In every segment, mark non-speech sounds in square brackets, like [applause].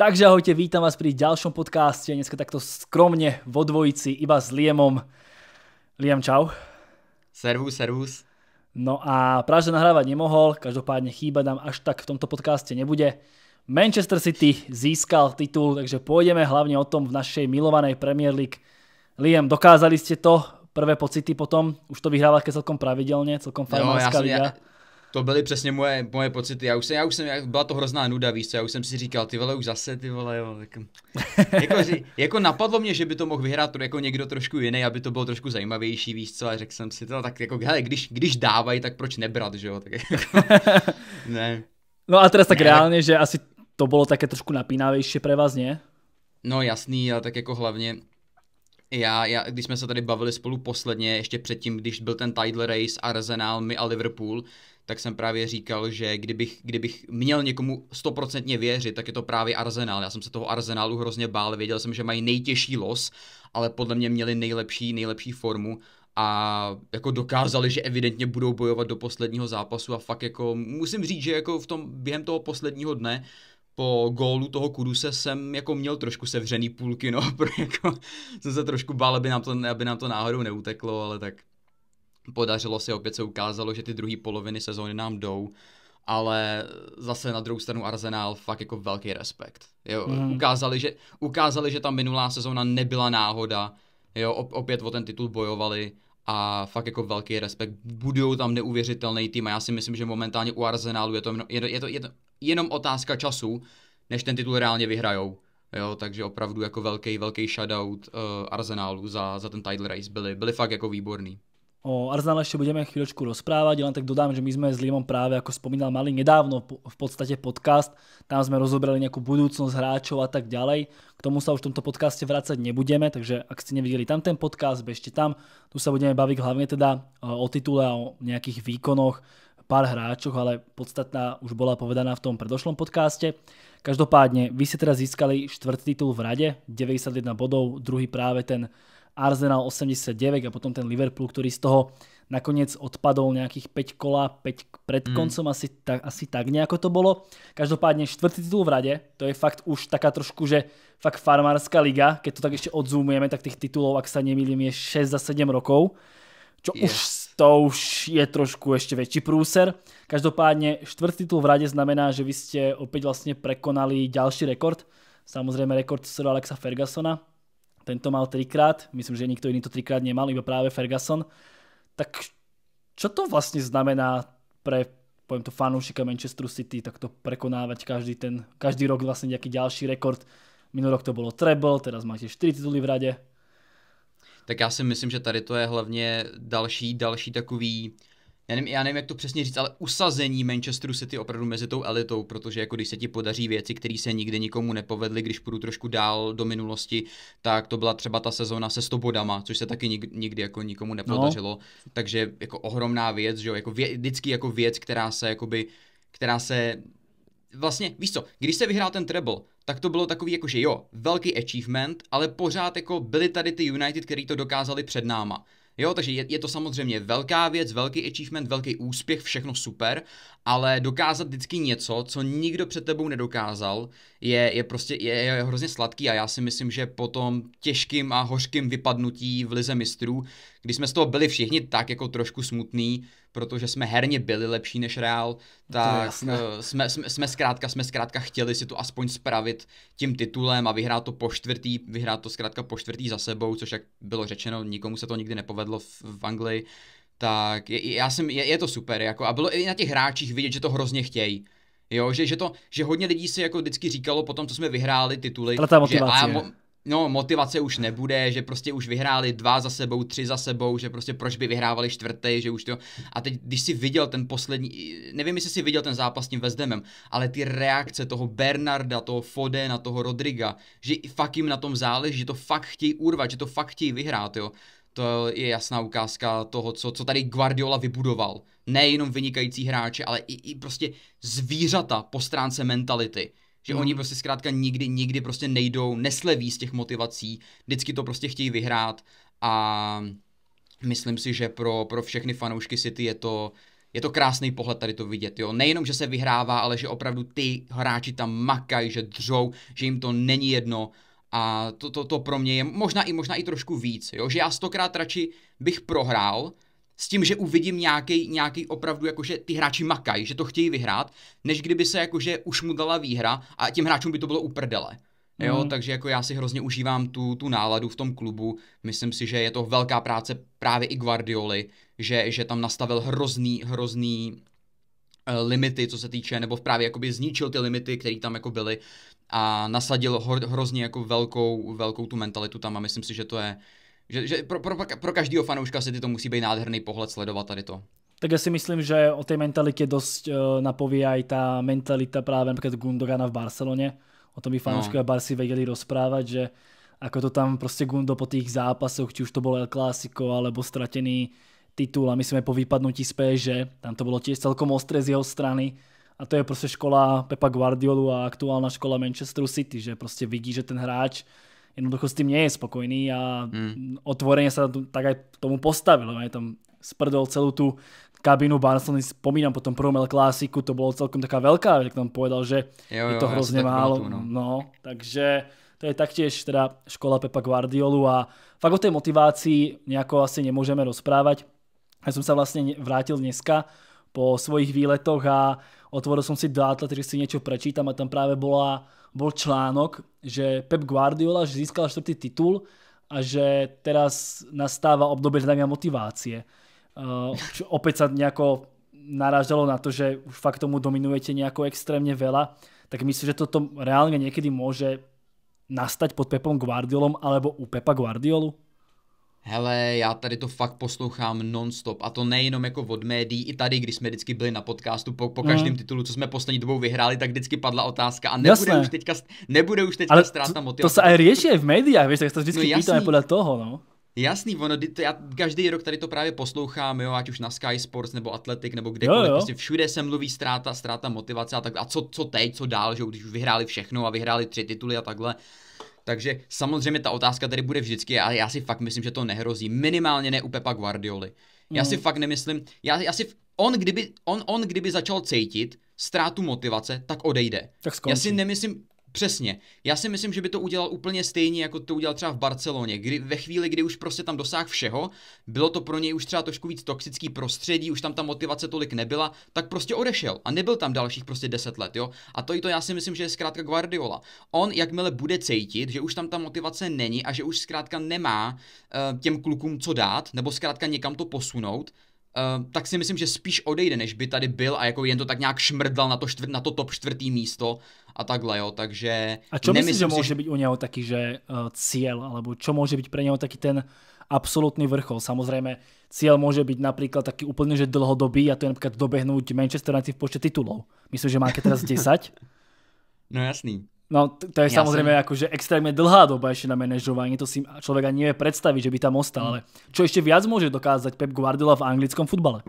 Takže ahojte, vítam vás pri ďalšom podcaste, dneska takto skromne vo dvojici, iba s Liemom. Liam, čau. Servus, servus. No a Praža nahrávať nemohol, každopádne chýba nám až tak v tomto podcaste nebude. Manchester City získal titul, takže pôjdeme hlavne o tom v našej milovanej Premier League. Liam, dokázali ste to? Prvé pocity potom? Už to vyhrávate celkom pravidelne, celkom farmárská no, liga. Ja, to byly přesně moje, moje pocity. Já už jsem, já už jsem, byla to hrozná nuda, víš co, já už jsem si říkal, ty vole, už zase, ty vole, jo, tak... [laughs] jako, jako, napadlo mě, že by to mohl vyhrát jako někdo trošku jiný, aby to bylo trošku zajímavější, víš co, a řekl jsem si to, tak jako, hele, když, když dávají, tak proč nebrat, že jo, tak jako, [laughs] ne. No a teda tak ne, reálně, tak... že asi to bylo také trošku napínavější pro vás, ne? No jasný, ale tak jako hlavně, já, já, když jsme se tady bavili spolu posledně, ještě předtím, když byl ten title race Arsenal, my a Liverpool, tak jsem právě říkal, že kdybych, kdybych měl někomu stoprocentně věřit, tak je to právě Arsenal. Já jsem se toho Arsenalu hrozně bál, věděl jsem, že mají nejtěžší los, ale podle mě měli nejlepší, nejlepší formu a jako dokázali, že evidentně budou bojovat do posledního zápasu a fakt jako musím říct, že jako v tom během toho posledního dne po gólu toho Kuduse jsem jako měl trošku sevřený půlky, no, [laughs] protože jako jsem se trošku bál, aby nám, to, aby nám to náhodou neuteklo, ale tak podařilo se, opět se ukázalo, že ty druhé poloviny sezóny nám jdou, ale zase na druhou stranu Arsenal fakt jako velký respekt. Jo, mm. ukázali, že, ukázali, že ta minulá sezóna nebyla náhoda, jo, opět o ten titul bojovali a fakt jako velký respekt. Budou tam neuvěřitelný tým a já si myslím, že momentálně u Arsenalu je to, mno, je, je to, je to jenom otázka času, než ten titul reálně vyhrajou. Jo, takže opravdu jako velký, velký shoutout uh, eh, Arsenalu za, za ten title race byli, byli fakt jako výborný. O Arsenále ešte budeme chvíľočku rozprávať, len tak dodám, že my sme s Limom práve, ako spomínal, mali nedávno v podstate podcast, tam sme rozobrali nejakú budúcnosť hráčov a tak ďalej. K tomu sa už v tomto podcaste vrácať nebudeme, takže ak ste nevideli tam ten podcast, bežte tam. Tu sa budeme baviť hlavne teda e, o titule a o nejakých výkonoch, pár hráčoch, ale podstatná už bola povedaná v tom predošlom podcaste. Každopádne, vy ste teraz získali štvrtý titul v rade, 91 bodov, druhý práve ten Arsenal 89 a potom ten Liverpool, ktorý z toho nakoniec odpadol nejakých 5 kola 5 pred mm. asi, ta, asi tak nejako to bolo. Každopádne štvrtý titul v rade, to je fakt už taká trošku, že fakt farmárska liga, keď to tak ešte odzumujeme, tak tých titulov, ak sa nemýlim, je 6 za 7 rokov, čo yes. už to už je trošku ešte väčší prúser. Každopádne štvrtý titul v rade znamená, že vy ste opäť vlastne prekonali ďalší rekord, samozrejme rekord Sir Alexa Fergusona, ten to mal trikrát, myslím, že nikto iný to trikrát nemal, iba práve Ferguson. Tak čo to vlastne znamená pre poviem to fanúšika Manchester City, tak to prekonávať každý, ten, každý rok vlastne nejaký ďalší rekord. Minulý rok to bylo treble, teraz máte 4 tituly v radě. Tak já si myslím, že tady to je hlavně další, další takový já nevím, já nevím, jak to přesně říct, ale usazení Manchesteru City opravdu mezi tou elitou, protože jako když se ti podaří věci, které se nikdy nikomu nepovedly, když půjdu trošku dál do minulosti, tak to byla třeba ta sezona se 100 bodama, což se taky nikdy, nikdy jako nikomu no. nepodařilo. No. Takže jako ohromná věc, že jo, jako vě, vždycky jako věc, která se jakoby, která se vlastně, víš co, když se vyhrál ten treble, tak to bylo takový jako, že jo, velký achievement, ale pořád jako byli tady ty United, který to dokázali před náma. Jo, takže je, je to samozřejmě velká věc, velký achievement, velký úspěch, všechno super, ale dokázat vždycky něco, co nikdo před tebou nedokázal, je, je prostě je, je hrozně sladký a já si myslím, že po tom těžkým a hořkým vypadnutí v Lize mistrů, kdy jsme z toho byli všichni tak jako trošku smutný, protože jsme herně byli lepší než Real, tak eh, jsme, jsme, jsme, zkrátka, jsme zkrátka chtěli si to aspoň spravit tím titulem a vyhrát to po čtvrtý, vyhrát to zkrátka po čtvrtý za sebou, což jak bylo řečeno, nikomu se to nikdy nepovedlo v, v Anglii, tak je, já jsem, je, je, to super, jako, a bylo i na těch hráčích vidět, že to hrozně chtějí. Jo, že, že, to, že hodně lidí si jako vždycky říkalo potom co jsme vyhráli tituly, ta že, a, no, motivace už nebude, že prostě už vyhráli dva za sebou, tři za sebou, že prostě proč by vyhrávali čtvrtý, že už to. A teď, když si viděl ten poslední, nevím, jestli si viděl ten zápas s tím Vezdemem, ale ty reakce toho Bernarda, toho Fode na toho Rodriga, že fakt jim na tom záleží, že to fakt chtějí urvat, že to fakt chtějí vyhrát, jo. To je jasná ukázka toho, co, co tady Guardiola vybudoval. Nejenom vynikající hráče, ale i, i prostě zvířata po stránce mentality že mm. oni mhm. prostě zkrátka nikdy, nikdy prostě nejdou, nesleví z těch motivací, vždycky to prostě chtějí vyhrát a myslím si, že pro, pro všechny fanoušky City je to, je to krásný pohled tady to vidět, jo. Nejenom, že se vyhrává, ale že opravdu ty hráči tam makají, že dřou, že jim to není jedno a to, to, to pro mě je možná i, možná i trošku víc, jo. Že já stokrát radši bych prohrál, s tím, že uvidím nějaký, nějaký opravdu, jakože ty hráči makají, že to chtějí vyhrát, než kdyby se jakože už mu dala výhra a těm hráčům by to bylo uprdele. Jo, mm. takže jako já si hrozně užívám tu, tu náladu v tom klubu. Myslím si, že je to velká práce právě i Guardioli, že, že tam nastavil hrozný, hrozný eh, limity, co se týče, nebo právě jakoby zničil ty limity, které tam jako byly a nasadil hrozně jako velkou, velkou tu mentalitu tam a myslím si, že to je, že, že pro, pro, pro každého fanouška se ty to musí být nádherný pohled sledovat tady to. Tak já si myslím, že o té mentalitě dost uh, napoví i ta mentalita právě například Gundogana v Barceloně. O tom by no. fanouškové no. Barsi věděli rozprávat, že jako to tam prostě Gundo po těch zápasech, či už to bylo El Clásico, alebo stratený titul a my jsme po vypadnutí z PSG, tam to bylo tiež celkom ostré z jeho strany a to je prostě škola Pepa Guardiolu a aktuálna škola Manchesteru City, že prostě vidí, že ten hráč jednoducho s tým nie je spokojný a mm. otvorene sa tak aj tomu postavil. Aj tam sprdol celú tú kabinu Barcelony, spomínam po tom prvom El Clásiku, to bolo celkom taká veľká, jak tam povedal, že jo, jo, je to hrozne málo. Pamatuju, no. no, takže to je taktiež teda škola Pepa Guardiolu a fakt o tej motivácii nejako asi nemôžeme rozprávať. Ja som sa vlastne vrátil dneska po svojich výletoch a otvoril som si do že si niečo prečítam a tam práve bola bol článok, že Pep Guardiola že získal čtvrtý titul a že teraz nastáva obdobie hľadania motivácie. Uh, opäť sa nejako narážalo na to, že už fakt tomu dominujete nejako extrémne veľa, tak myslím, že toto reálne niekedy môže nastať pod Pepom Guardiolom alebo u Pepa Guardiolu? hele, já tady to fakt poslouchám nonstop a to nejenom jako od médií, i tady, když jsme vždycky byli na podcastu, po, po mhm. každém mm. titulu, co jsme poslední dobou vyhráli, tak vždycky padla otázka a nebude jasné. už teďka, nebude už teďka Ale ztráta motivace. To se aj řeší v médiách, víš, tak to vždycky no, pýtáme podle toho, no. Jasný, ono, to já každý rok tady to právě poslouchám, jo, ať už na Sky Sports nebo Atletik nebo kdekoliv, jo, jo. prostě všude se mluví ztráta, ztráta motivace a tak, a co, co teď, co dál, že když už vyhráli všechno a vyhráli tři tituly a takhle, takže samozřejmě ta otázka tady bude vždycky, ale já si fakt myslím, že to nehrozí. Minimálně ne u Pepa Guardioli. Mm. Já si mm. fakt nemyslím, já, já si, on, kdyby, on, on kdyby začal cítit ztrátu motivace, tak odejde. Tak skončí. já si nemyslím, Přesně. Já si myslím, že by to udělal úplně stejně, jako to udělal třeba v Barceloně, kdy ve chvíli, kdy už prostě tam dosáh všeho, bylo to pro něj už třeba trošku víc toxický prostředí, už tam ta motivace tolik nebyla, tak prostě odešel a nebyl tam dalších prostě 10 let, jo. A to i to já si myslím, že je zkrátka Guardiola. On, jakmile bude cítit, že už tam ta motivace není a že už zkrátka nemá uh, těm klukům co dát, nebo zkrátka někam to posunout, Ehm, tak si myslím, že spíš odejde, než by tady byl a jako jen to tak nějak šmrdlal na to, čtvr, na to top čtvrtý místo a takhle, jo, takže... A čo nemyslíš, že si, môže že... být u něho taky, že uh, cíl, alebo čo může být pro něho taky ten absolutní vrchol? Samozřejmě cíl může být například taky úplně, že dlhodobý a to je například dobehnout Manchester United v počet titulů. Myslím, že má teraz 10. [laughs] no jasný. No to je ja samozrejme som... akože extrémne dlhá doba ešte na manažovanie, to si človek ani nevie predstaviť, že by tam ostal, hmm. ale čo ešte viac môže dokázať Pep Guardiola v anglickom futbale?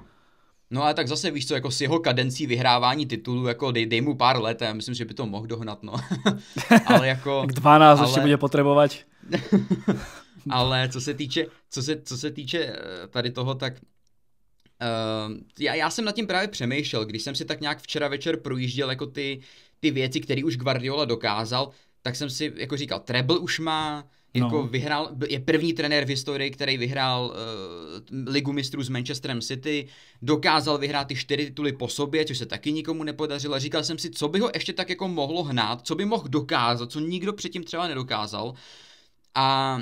No a tak zase víš co, jako s jeho kadencí vyhrávání titulů, jako dej, dej mu pár let a já myslím, že by to mohl dohnat, no. [laughs] ale jako... tak 12 ale... ještě bude potřebovat. [laughs] ale co se týče, co se, co se týče eh, tady toho, tak uh, já, já jsem nad tím právě přemýšlel, když jsem si tak nějak včera večer projížděl jako ty, ty věci, které už Guardiola dokázal, tak jsem si jako říkal, treble už má, jako no. vyhrál, je první trenér v historii, který vyhrál uh, ligu mistrů s Manchesterem City, dokázal vyhrát ty čtyři tituly po sobě, což se taky nikomu nepodařilo. Říkal jsem si, co by ho ještě tak jako mohlo hnát, co by mohl dokázat, co nikdo předtím třeba nedokázal. A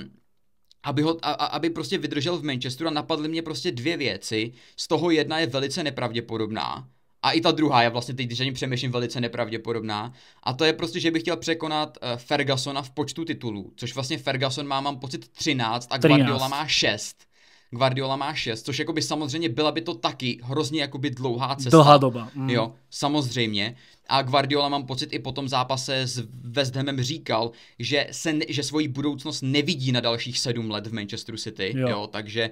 aby, ho, a, aby prostě vydržel v Manchesteru a napadly mě prostě dvě věci. Z toho jedna je velice nepravděpodobná a i ta druhá je vlastně teď, když ani přemýšlím, velice nepravděpodobná. A to je prostě, že bych chtěl překonat eh, Fergusona v počtu titulů, což vlastně Ferguson má, mám pocit, 13 a Guardiola má 6. Guardiola má 6, což jako by samozřejmě byla by to taky hrozně jako by dlouhá cesta. Dlouhá doba. Mm. Jo, samozřejmě. A Guardiola mám pocit i po tom zápase s West Hamem říkal, že, se, že svoji budoucnost nevidí na dalších sedm let v Manchesteru City. Jo, jo takže...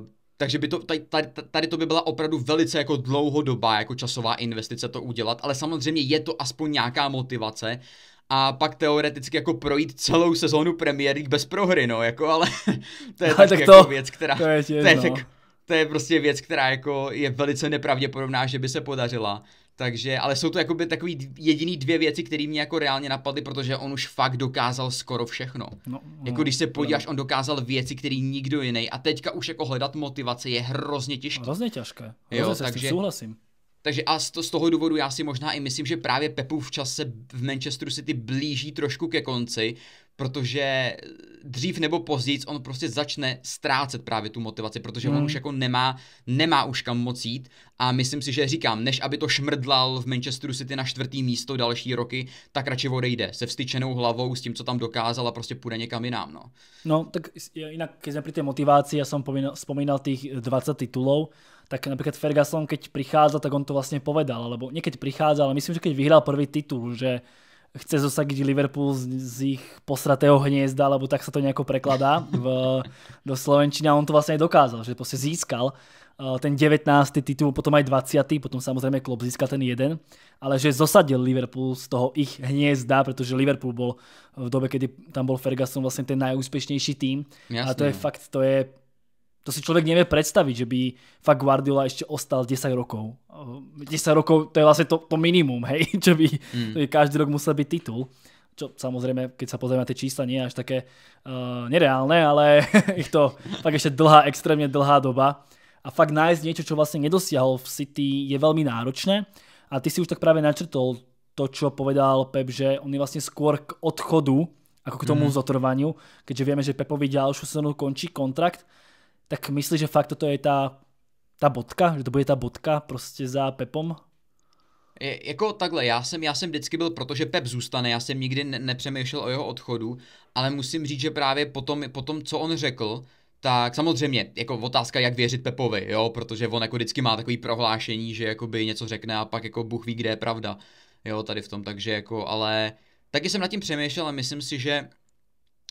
Uh, takže by to, tady, tady, tady to by byla opravdu velice jako dlouhodobá jako časová investice to udělat, ale samozřejmě je to aspoň nějaká motivace a pak teoreticky jako projít celou sezónu Premier League bez prohry, no, jako, ale [laughs] to je ale tak, jako to, jako věc, která, to je, těžno. to je tak, to je prostě věc, která jako je velice nepravděpodobná, že by se podařila. Takže, ale jsou to jakoby takový jediný dvě věci, které mě jako reálně napadly, protože on už fakt dokázal skoro všechno. No, jako no, jako když se podíváš, on dokázal věci, které nikdo jiný. A teďka už jako hledat motivace je hrozně těžké. Hrozně těžké. Hrozně jo, takže, souhlasím. Takže a z, z toho důvodu já si možná i myslím, že právě Pepu v čase v Manchesteru City blíží trošku ke konci, protože dřív nebo později on prostě začne ztrácet právě tu motivaci, protože hmm. on už jako nemá, nemá už kam moc jít a myslím si, že říkám, než aby to šmrdlal v Manchesteru City na čtvrtý místo další roky, tak radši odejde se vstyčenou hlavou, s tím, co tam dokázal a prostě půjde někam jinam, no. No, tak jinak, když jsme při té motivaci, já jsem spomínal těch 20 titulů, tak například Ferguson, keď přicházel, tak on to vlastně povedal, alebo někdy keď ale myslím, že když vyhral první titul, že chce zosadiť Liverpool z, z ich posratého hniezda, alebo tak sa to nejako prekladá v, do Slovenčiny a on to vlastne aj dokázal, že prostě získal eh, ten 19. titul, potom aj 20. potom samozřejmě Klopp získal ten jeden, ale že zosadil Liverpool z toho ich hniezda, protože Liverpool byl v době, kdy tam byl Ferguson vlastně ten nejúspěšnější tým. Jasne. A to je fakt, to je to si človek nevie predstaviť, že by fakt Guardiola ešte ostal 10 rokov. 10 eh, rokov to je vlastne to, to minimum, [laughs] hej, čo by, mm. by každý rok musel byť titul. Čo samozrejme, keď sa pozrieme na tie čísla, nie je až také uh, eh, nereálne, ale [laughs] je to tak ešte dlhá, extrémne dlhá doba. A fakt nájsť niečo, čo vlastne nedosiahol v City je veľmi náročné. A ty si už tak práve načrtol to, čo povedal Pep, že on je vlastne skôr k odchodu, ako k tomu mm. zotrvaniu, keďže vieme, že Pepovi ďalšiu sezónu končí kontrakt tak myslíš, že fakt toto je ta, ta bodka? Že to bude ta bodka prostě za Pepom? Je, jako takhle, já jsem, já jsem vždycky byl, protože Pep zůstane, já jsem nikdy ne, nepřemýšlel o jeho odchodu, ale musím říct, že právě potom, potom co on řekl, tak samozřejmě, jako otázka, jak věřit Pepovi, jo, protože on jako vždycky má takový prohlášení, že jako by něco řekne a pak jako Bůh ví, kde je pravda, jo, tady v tom, takže jako, ale taky jsem nad tím přemýšlel a myslím si, že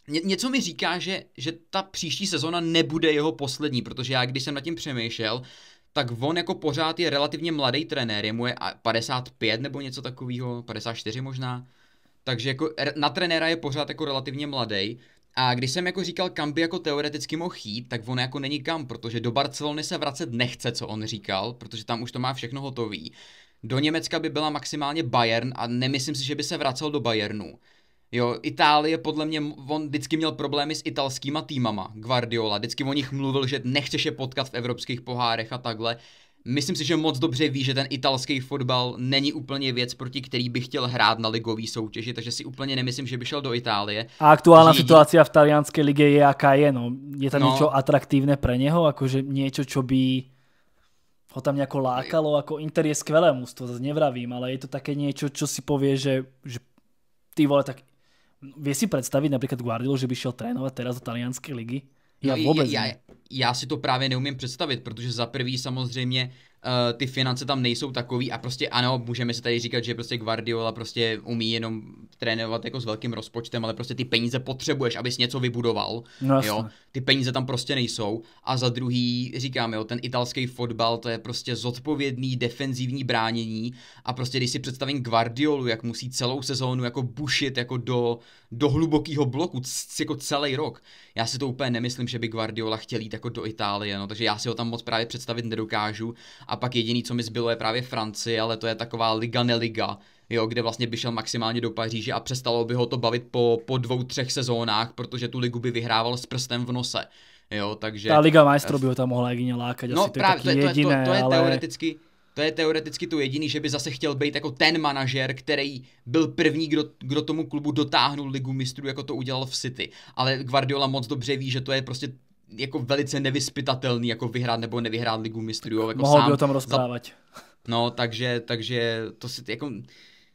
Ně, něco mi říká, že, že ta příští sezona nebude jeho poslední, protože já když jsem nad tím přemýšlel, tak on jako pořád je relativně mladý trenér, je mu je 55 nebo něco takového, 54 možná, takže jako na trenéra je pořád jako relativně mladý, a když jsem jako říkal, kam by jako teoreticky mohl jít, tak on jako není kam, protože do Barcelony se vracet nechce, co on říkal, protože tam už to má všechno hotový. Do Německa by byla maximálně Bayern a nemyslím si, že by se vracel do Bayernu. Jo, Itálie podle mě, on vždycky měl problémy s italskýma týmama, Guardiola, vždycky o nich mluvil, že nechceš je potkat v evropských pohárech a takhle. Myslím si, že moc dobře ví, že ten italský fotbal není úplně věc, proti který by chtěl hrát na ligové soutěži, takže si úplně nemyslím, že by šel do Itálie. A aktuální Jedin... v talianské lige je jaká je, no? Je tam no, něco atraktivné pro něho, jakože něco, co by ho tam nejako lákalo, Jako Inter je skvělé mužstvo, zase nevravím, ale je to také něco, co si pově, že, že ty vole, tak vie si predstaviť napríklad Guardiolu, že by šel trénovat teraz do talianské ligy? Já no, vůbec ja, si to právě neumím představit, protože za prvý samozřejmě Eh, ty finance tam nejsou takový a prostě ano, můžeme si tady říkat, že prostě Guardiola prostě umí jenom trénovat jako s velkým rozpočtem, ale prostě ty peníze potřebuješ, abys něco vybudoval, no, jo, ty peníze tam prostě nejsou a za druhý říkám, jo, ten italský fotbal, to je prostě zodpovědný defenzivní bránění a prostě když si představím Guardiolu, jak musí celou sezónu jako bušit jako do, do hlubokého bloku, c- jako celý rok, já si to úplně nemyslím, že by Guardiola chtěl jít jako do Itálie, no, takže já si ho tam moc právě představit nedokážu a pak jediný, co mi zbylo, je právě Francie, ale to je taková liga neliga, jo, kde vlastně by šel maximálně do Paříže a přestalo by ho to bavit po, po dvou, třech sezónách, protože tu ligu by vyhrával s prstem v nose. Jo, takže... Ta Liga majstrů by ho tam mohla jedině lákat, no, asi to právě, je to, je, jediné, to, to, je ale... teoreticky, to je teoreticky to jediný, že by zase chtěl být jako ten manažer, který byl první, kdo, kdo tomu klubu dotáhnul ligu mistrů, jako to udělal v City. Ale Guardiola moc dobře ví, že to je prostě jako velice nevyspytatelný, jako vyhrát nebo nevyhrát ligu mistrů. Jako Mohl sám, by o tom rozprávat. No, takže, takže to si jako,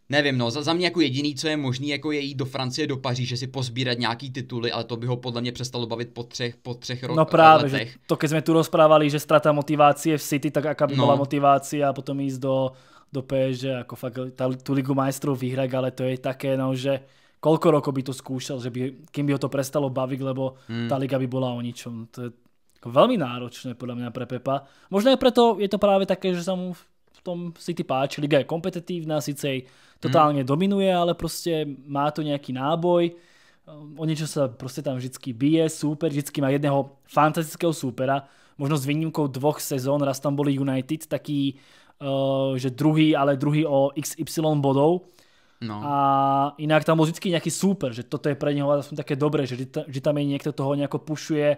nevím, no, za, za mě jako jediný, co je možný, jako je jít do Francie, do Paříže, si pozbírat nějaký tituly, ale to by ho podle mě přestalo bavit po třech, po třech ro- no právě, letech. Že to, když jsme tu rozprávali, že strata motivace v City, tak jaká by no. byla motivace a potom jít do, do PSG, jako fakt ta, tu ligu majstrů vyhrať, ale to je také, no, že koľko rokov by to skúšal, že by, kým by ho to prestalo baviť, lebo mm. tá liga by bola o ničom. To je jako veľmi náročné podľa mňa pre Pepa. Možno aj preto je to práve také, že sa mu v tom City páči. Liga je kompetitívna, síce jej totálne mm. dominuje, ale proste má to nejaký náboj. O niečo sa proste tam vždycky bije, súper, vždycky má jedného fantastického súpera. Možno s výnimkou dvoch sezón, raz tam boli United, taký, uh, eh, že druhý, ale druhý o XY bodov No. A inak tam bol vždy nejaký super, že toto je pre neho aspoň také dobré, že vždy tam je niekto toho nejako pušuje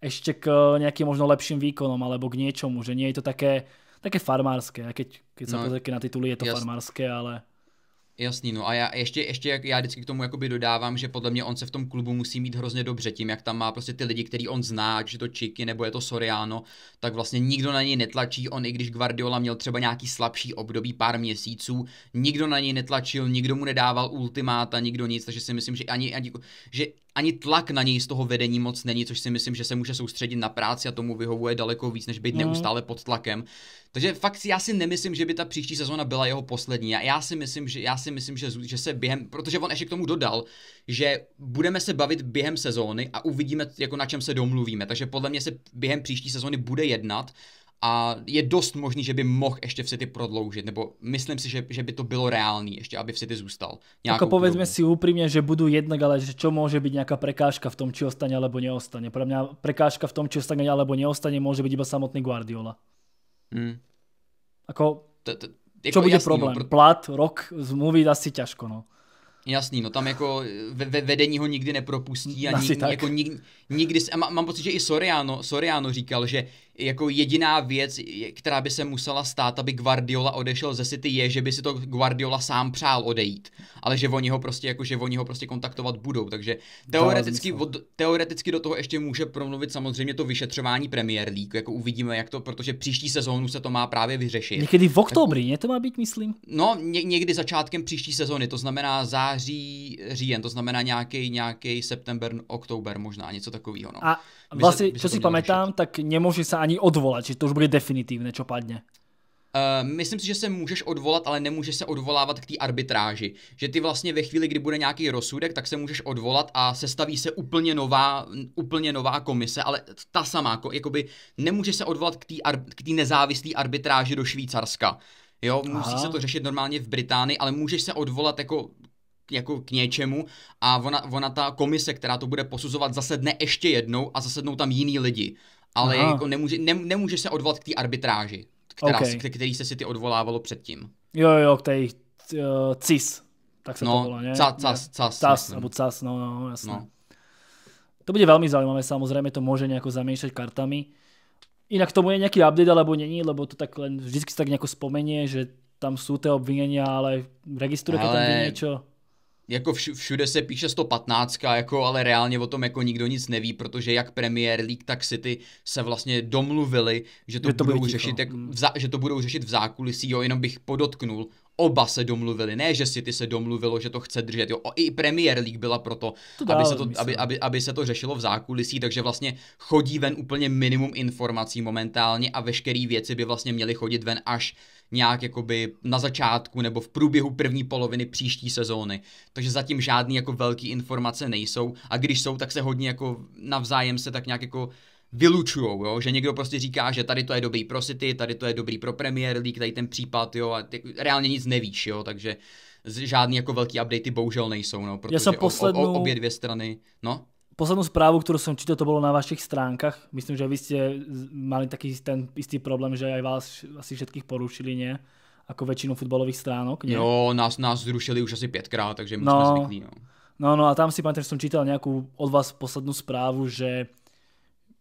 ešte k nejakým možno lepším výkonom alebo k niečomu, že nie je to také, také farmárske, keď, keď sa no, pozrieme na tituly, je to jasný. farmárske, ale... Jasný, no a já ještě, ještě jak já vždycky k tomu jakoby dodávám, že podle mě on se v tom klubu musí mít hrozně dobře tím, jak tam má prostě ty lidi, který on zná, ať je to Čiky nebo je to Soriano, tak vlastně nikdo na něj netlačí, on i když Guardiola měl třeba nějaký slabší období pár měsíců, nikdo na něj netlačil, nikdo mu nedával ultimáta, nikdo nic, takže si myslím, že ani, ani že ani tlak na něj z toho vedení moc není, což si myslím, že se může soustředit na práci a tomu vyhovuje daleko víc, než být mm. neustále pod tlakem. Takže fakt si, já si nemyslím, že by ta příští sezona byla jeho poslední. A já si myslím, že, já si myslím že, že se během, protože on ještě k tomu dodal, že budeme se bavit během sezóny a uvidíme, jako na čem se domluvíme. Takže podle mě se během příští sezóny bude jednat a je dost možný, že by mohl ještě v City prodloužit, nebo myslím si, že, že by to bylo reálný ještě, aby v City zůstal. Jako povedzme si upřímně, že budu jednak, ale že čo může být nějaká prekážka v tom, či ostane alebo neostane. Pro mě prekážka v tom, či ostane alebo neostane, může být iba samotný Guardiola. Hmm. Ako, čo jako bude no, problém? Plat, rok, zmluví asi těžko, no. Jasný, no tam jako ve, ve vedení ho nikdy nepropustí a nik, jako nik, nikdy, a má, mám pocit, že i Soriano, Soriano říkal, že jako jediná věc, která by se musela stát, aby Guardiola odešel ze City, je, že by si to Guardiola sám přál odejít. Ale že oni ho prostě, jako, že oni ho prostě kontaktovat budou. Takže teoreticky, od, teoreticky do toho ještě může promluvit samozřejmě to vyšetřování Premier League. Jako uvidíme, jak to, protože příští sezónu se to má právě vyřešit. Někdy v oktobri, ne to má být, myslím? No, ně, někdy začátkem příští sezóny, to znamená září, říjen, to znamená nějaký nějaký september, oktober možná, něco takového. No. A vlastně, co si pamatám, tak nemůže se ani odvolat, že to už bude definitivně, čo padne. Uh, myslím si, že se můžeš odvolat, ale nemůžeš se odvolávat k té arbitráži. Že ty vlastně ve chvíli, kdy bude nějaký rozsudek, tak se můžeš odvolat a sestaví se úplně nová, úplně nová komise, ale ta samá, jako jakoby nemůžeš se odvolat k té ar- nezávislé arbitráži do Švýcarska. Jo, musí Aha. se to řešit normálně v Británii, ale můžeš se odvolat jako jako k něčemu a ona, ona ta komise, která to bude posuzovat, zasedne ještě jednou a zasednou tam jiní lidi ale jako nemůže, ne, nemůže se odvolat k té arbitráži, která, okay. k, který se si ty odvolávalo předtím. Jo, jo, k té uh, CIS, tak se no, to volá, ne? Ca, cas, cas, cas, nebo cas, no, no, jasné. No. To bude velmi zajímavé. Samozřejmě to může nějak zaměšat kartami. Inak tomu je nějaký update alebo není, lebo to tak len vždycky se tak nějak vzpomeně, že tam jsou ty obvinění, ale registruje tam něco jako všude se píše 115, jako, ale reálně o tom jako nikdo nic neví, protože jak Premier League, tak City se vlastně domluvili, že to, že to budou, řešit, no. jak hmm. v že to budou řešit v zákulisí, jo, jenom bych podotknul, oba se domluvili, ne, že City se domluvilo, že to chce držet, jo, i Premier League byla proto, to aby, se to, aby, aby, aby se to řešilo v zákulisí, takže vlastně chodí ven úplně minimum informací momentálně a veškeré věci by vlastně měly chodit ven až nějak jakoby na začátku nebo v průběhu první poloviny příští sezóny. Takže zatím žádný jako velký informace nejsou a když jsou, tak se hodně jako navzájem se tak nějak jako vylučujou, jo? že někdo prostě říká, že tady to je dobrý pro City, tady to je dobrý pro Premier League, tady ten případ, jo, a ty reálně nic nevíš, jo, takže žádný jako velký updatey bohužel nejsou, no, protože Já jsem poslednou... o, o, obě dvě strany, no poslednú správu, ktorú som čítal, to bolo na vašich stránkach. Myslím, že vy ste mali taký ten istý problém, že aj vás asi všetkých porušili, nie? Ako väčšinu futbalových stránok, nie? Jo, nás, nás zrušili už asi pětkrát, takže my no, sme zvyklí, no. No, no a tam si pamätám, že som čítal nejakú od vás poslednú správu, že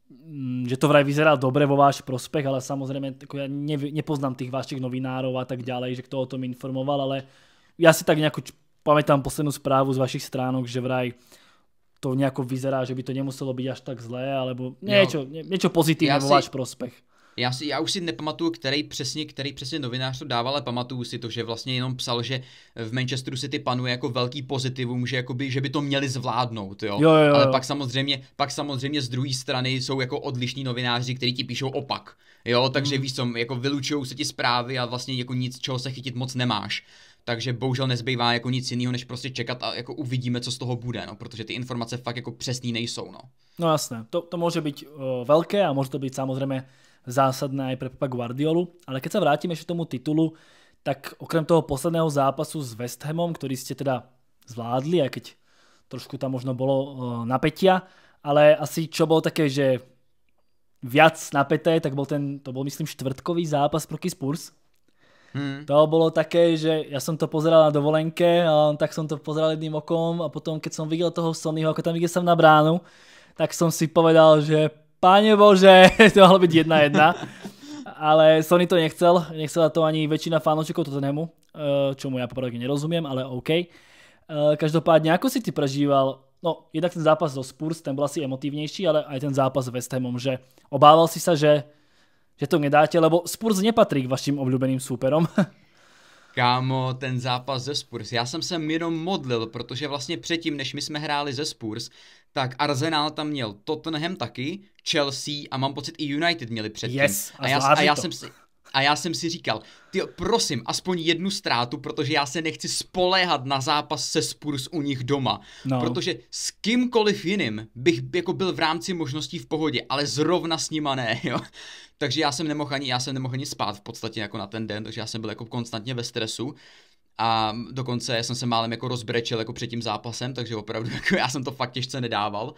mm, že to vraj vyzerá dobre vo váš prospech, ale samozrejme jako ja ne, nepoznám tých vašich novinárov a tak ďalej, že kto o tom informoval, ale já si tak nějak pamätám poslednú správu z vašich stránok, že vraj to nejako vyzerá, že by to nemuselo být až tak zlé, alebo niečo, no. niečo pozitívne vo váš prospech. Já, si, já už si nepamatuju, který přesně, který přesně novinář to dával, ale pamatuju si to, že vlastně jenom psal, že v Manchesteru City panuje jako velký pozitivum, že, jakoby, že by to měli zvládnout, jo? Jo, jo, jo. Ale pak samozřejmě, pak samozřejmě z druhé strany jsou jako odlišní novináři, kteří ti píšou opak, jo? Takže hmm. víš co, jako vylučují se ti zprávy a vlastně jako nic, čeho se chytit moc nemáš takže bohužel nezbývá jako nic jiného, než prostě čekat a jako uvidíme, co z toho bude, no, protože ty informace fakt jako přesný nejsou, no. No jasné, to, to může být uh, velké a může to být samozřejmě zásadné i pro Pepa Guardiolu, ale keď se vrátím ještě tomu titulu, tak okrem toho posledného zápasu s West Hamom, který jste teda zvládli, a keď trošku tam možno bolo uh, napětia, ale asi čo bylo také, že viac napeté, tak bol ten, to byl myslím štvrtkový zápas proti Spurs, Hmm. To bolo také, že ja som to pozeral na dovolenke, a tak som to pozeral jedným okom a potom keď som videl toho Sonyho, ako tam ide sem na bránu, tak som si povedal, že Páne Bože, [laughs] to mohlo byť jedna jedna. ale Sony to nechcel, nechcela to ani väčšina fanúšikov Tottenhamu, eh, čemu ja popravdě nerozumiem, ale OK. Eh, každopádně, ako si ty prežíval, no jednak ten zápas do Spurs, ten byl asi emotivnější, ale aj ten zápas s West Hamom, že obával si sa, že že to nedáte, lebo Spurs nepatrí k vašim obľúbeným súperom. [laughs] Kámo, ten zápas ze Spurs. Já jsem se jenom modlil, protože vlastně předtím, než my jsme hráli ze Spurs, tak Arsenal tam měl Tottenham taky, Chelsea a mám pocit i United měli předtím. Yes, a, a, já, a, já to. jsem si, a já jsem si říkal, ty prosím, aspoň jednu ztrátu, protože já se nechci spoléhat na zápas se Spurs u nich doma. No. Protože s kýmkoliv jiným bych jako byl v rámci možností v pohodě, ale zrovna s nima ne, [laughs] jo. Takže já jsem nemohl ani, já jsem nemohl ani spát v podstatě jako na ten den, takže já jsem byl jako konstantně ve stresu a dokonce jsem se málem jako rozbrečel jako před tím zápasem, takže opravdu [laughs] jako já jsem to fakt těžce nedával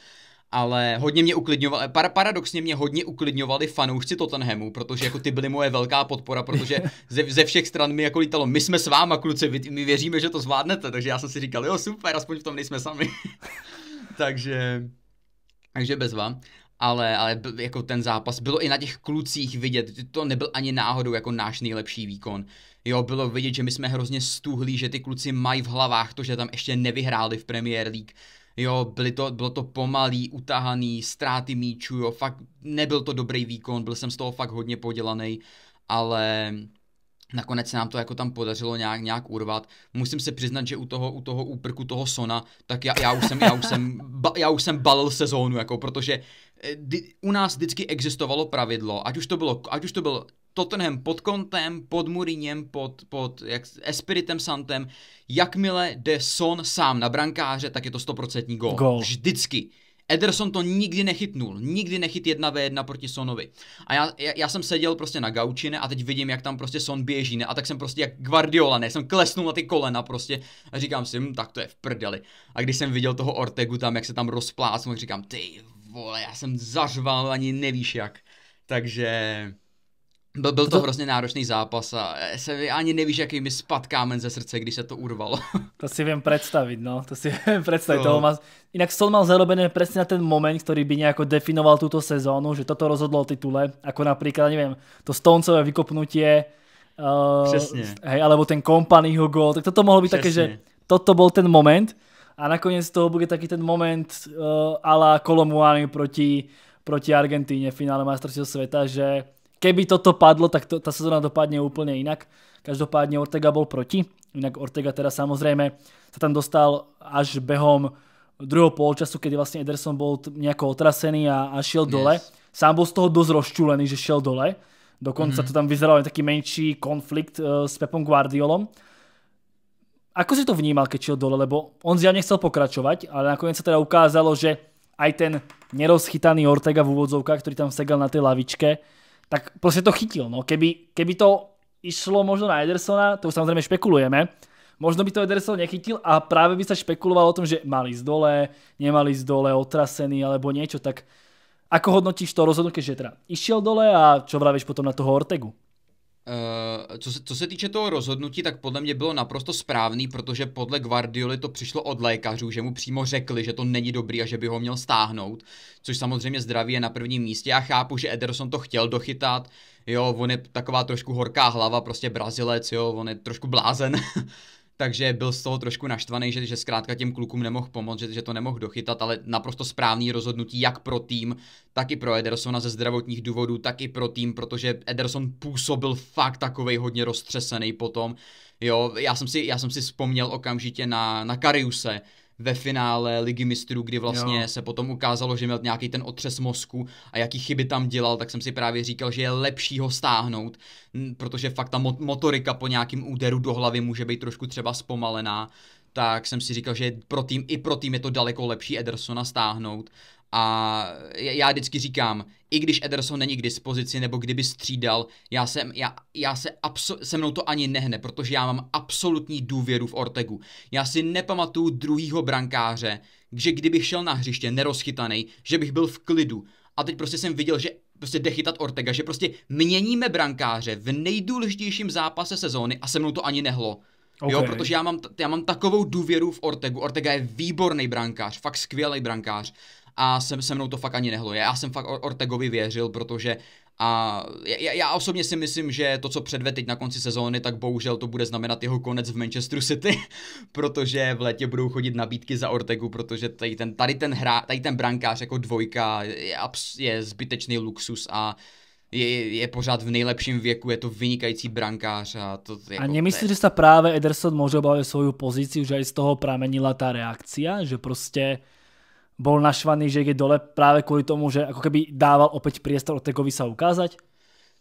ale hodně mě uklidňovali, par, paradoxně mě hodně uklidňovali fanoušci Tottenhamu, protože jako ty byly moje velká podpora, protože [laughs] ze, ze všech stran mi jako lítalo, my jsme s váma kluci, my, my věříme, že to zvládnete, takže já jsem si říkal, jo super, aspoň v tom nejsme sami. [laughs] takže, takže bez vám ale, ale jako ten zápas, bylo i na těch klucích vidět, to nebyl ani náhodou jako náš nejlepší výkon. Jo, bylo vidět, že my jsme hrozně stuhlí, že ty kluci mají v hlavách to, že tam ještě nevyhráli v Premier League. Jo, byly to, bylo to pomalý, utahaný, ztráty míčů, jo, fakt nebyl to dobrý výkon, byl jsem z toho fakt hodně podělaný, ale Nakonec se nám to jako tam podařilo nějak, nějak urvat. Musím se přiznat, že u toho, u toho úprku toho Sona, tak já, já už jsem, já už jsem, ba, já už jsem balil sezónu, jako, protože eh, di, u nás vždycky existovalo pravidlo, ať už to bylo, ať už to bylo Tottenham pod Kontem, pod Muriněm, pod, pod jak, Espiritem Santem, jakmile jde Son sám na brankáře, tak je to stoprocentní gol. Vždycky. Ederson to nikdy nechytnul, nikdy nechyt jedna v jedna proti Sonovi. A já, já jsem seděl prostě na gauči, ne, a teď vidím, jak tam prostě Son běží, ne, a tak jsem prostě jak Guardiola, ne, jsem klesnul na ty kolena prostě a říkám si, hm, tak to je v prdeli. A když jsem viděl toho Ortegu tam, jak se tam rozplácnul, říkám, ty vole, já jsem zařval, ani nevíš jak. Takže byl, byl to, to hrozně náročný zápas a se ani nevíš, jaký mi spad kámen ze srdce, když se to urvalo. [laughs] To si vím představit, no. To si vím představit. To... No. Toho má... Jinak Sol mal zarobené přesně na ten moment, který by nějak definoval tuto sezónu, že toto rozhodlo o titule, jako například, nevím, to Stoncové vykopnutí, uh, hej, alebo ten Kompanyho gol, tak toto mohlo být také, že toto byl ten moment a nakonec z toho bude taky ten moment uh, ala Kolomuány proti, proti Argentíne v finále majstrovstiev sveta, že keby toto padlo, tak to, tá sezóna dopadne úplne inak. Každopádne Ortega bol proti, inak Ortega teda samozrejme sa tam dostal až behom druhého polčasu, kedy vlastne Ederson bol nejako otrasený a, a šiel dole. Yes. Sám bol z toho dosť rozčúlený, že šiel dole. Dokonca mm-hmm. to tam vyzeralo jako taký menší konflikt uh, s Pepom Guardiolom. Ako si to vnímal, keď šiel dole? Lebo on zjavne chcel pokračovať, ale nakoniec sa teda ukázalo, že aj ten nerozchytaný Ortega v úvodzovkách, ktorý tam segal na tej lavičke, tak proste to chytil. No. Keby, keby to išlo možno na Edersona, to už samozrejme špekulujeme, možno by to Ederson nechytil a práve by sa špekulovalo o tom, že mali z dole, nemali z dole, otrasený alebo niečo, tak ako hodnotíš to rozhodnutie, že teda išiel dole a čo vravíš potom na toho Ortegu? Eh, co, se, co se týče toho rozhodnutí, tak podle mě bylo naprosto správný, protože podle Guardioli to přišlo od lékařů, že mu přímo řekli, že to není dobrý a že by ho měl stáhnout, což samozřejmě zdraví je na prvním místě. Já chápu, že Ederson to chtěl dochytat, jo, on je taková trošku horká hlava, prostě Brazilec, jo, on je trošku blázen. [laughs] takže byl z toho trošku naštvaný, že, že zkrátka těm klukům nemohl pomoct, že, že to nemohl dochytat, ale naprosto správný rozhodnutí jak pro tým, tak i pro Edersona ze zdravotních důvodů, tak i pro tým, protože Ederson působil fakt takovej hodně roztřesený potom. Jo, já jsem si, já jsem si vzpomněl okamžitě na, na Kariuse, ve finále ligy mistrů, kdy vlastně jo. se potom ukázalo, že měl nějaký ten otřes mozku a jaký chyby tam dělal, tak jsem si právě říkal, že je lepší ho stáhnout, protože fakt ta motorika po nějakém úderu do hlavy může být trošku třeba zpomalená tak jsem si říkal, že pro tým, i pro tým je to daleko lepší Edersona stáhnout a já vždycky říkám, i když Ederson není k dispozici nebo kdyby střídal, já, jsem, já, já se absol- se mnou to ani nehne, protože já mám absolutní důvěru v Ortegu. Já si nepamatuju druhýho brankáře, že kdybych šel na hřiště nerozchytaný, že bych byl v klidu. A teď prostě jsem viděl, že prostě jde chytat Ortega, že prostě měníme brankáře v nejdůležitějším zápase sezóny a se mnou to ani nehlo. Okay. Jo, protože já mám, já mám takovou důvěru v Ortegu. Ortega je výborný brankář, fakt skvělý brankář a se, se mnou to fakt ani nehlo. Já jsem fakt Ortegovi věřil, protože a já, já osobně si myslím, že to, co předve teď na konci sezóny, tak bohužel to bude znamenat jeho konec v Manchesteru City, [laughs] protože v létě budou chodit nabídky za Ortegu, protože tady ten, tady ten, hra, tady ten brankář jako dvojka je, je zbytečný luxus a je, je pořád v nejlepším věku, je to vynikající brankář. A, to, jako, a nemyslíš, že se práve Ederson může obávať svou pozici, že i z toho pramenila ta reakcia, že prostě bol našvaný, že je dole právě kvůli tomu, že jako keby dával opět priestor Otekovi sa ukázať?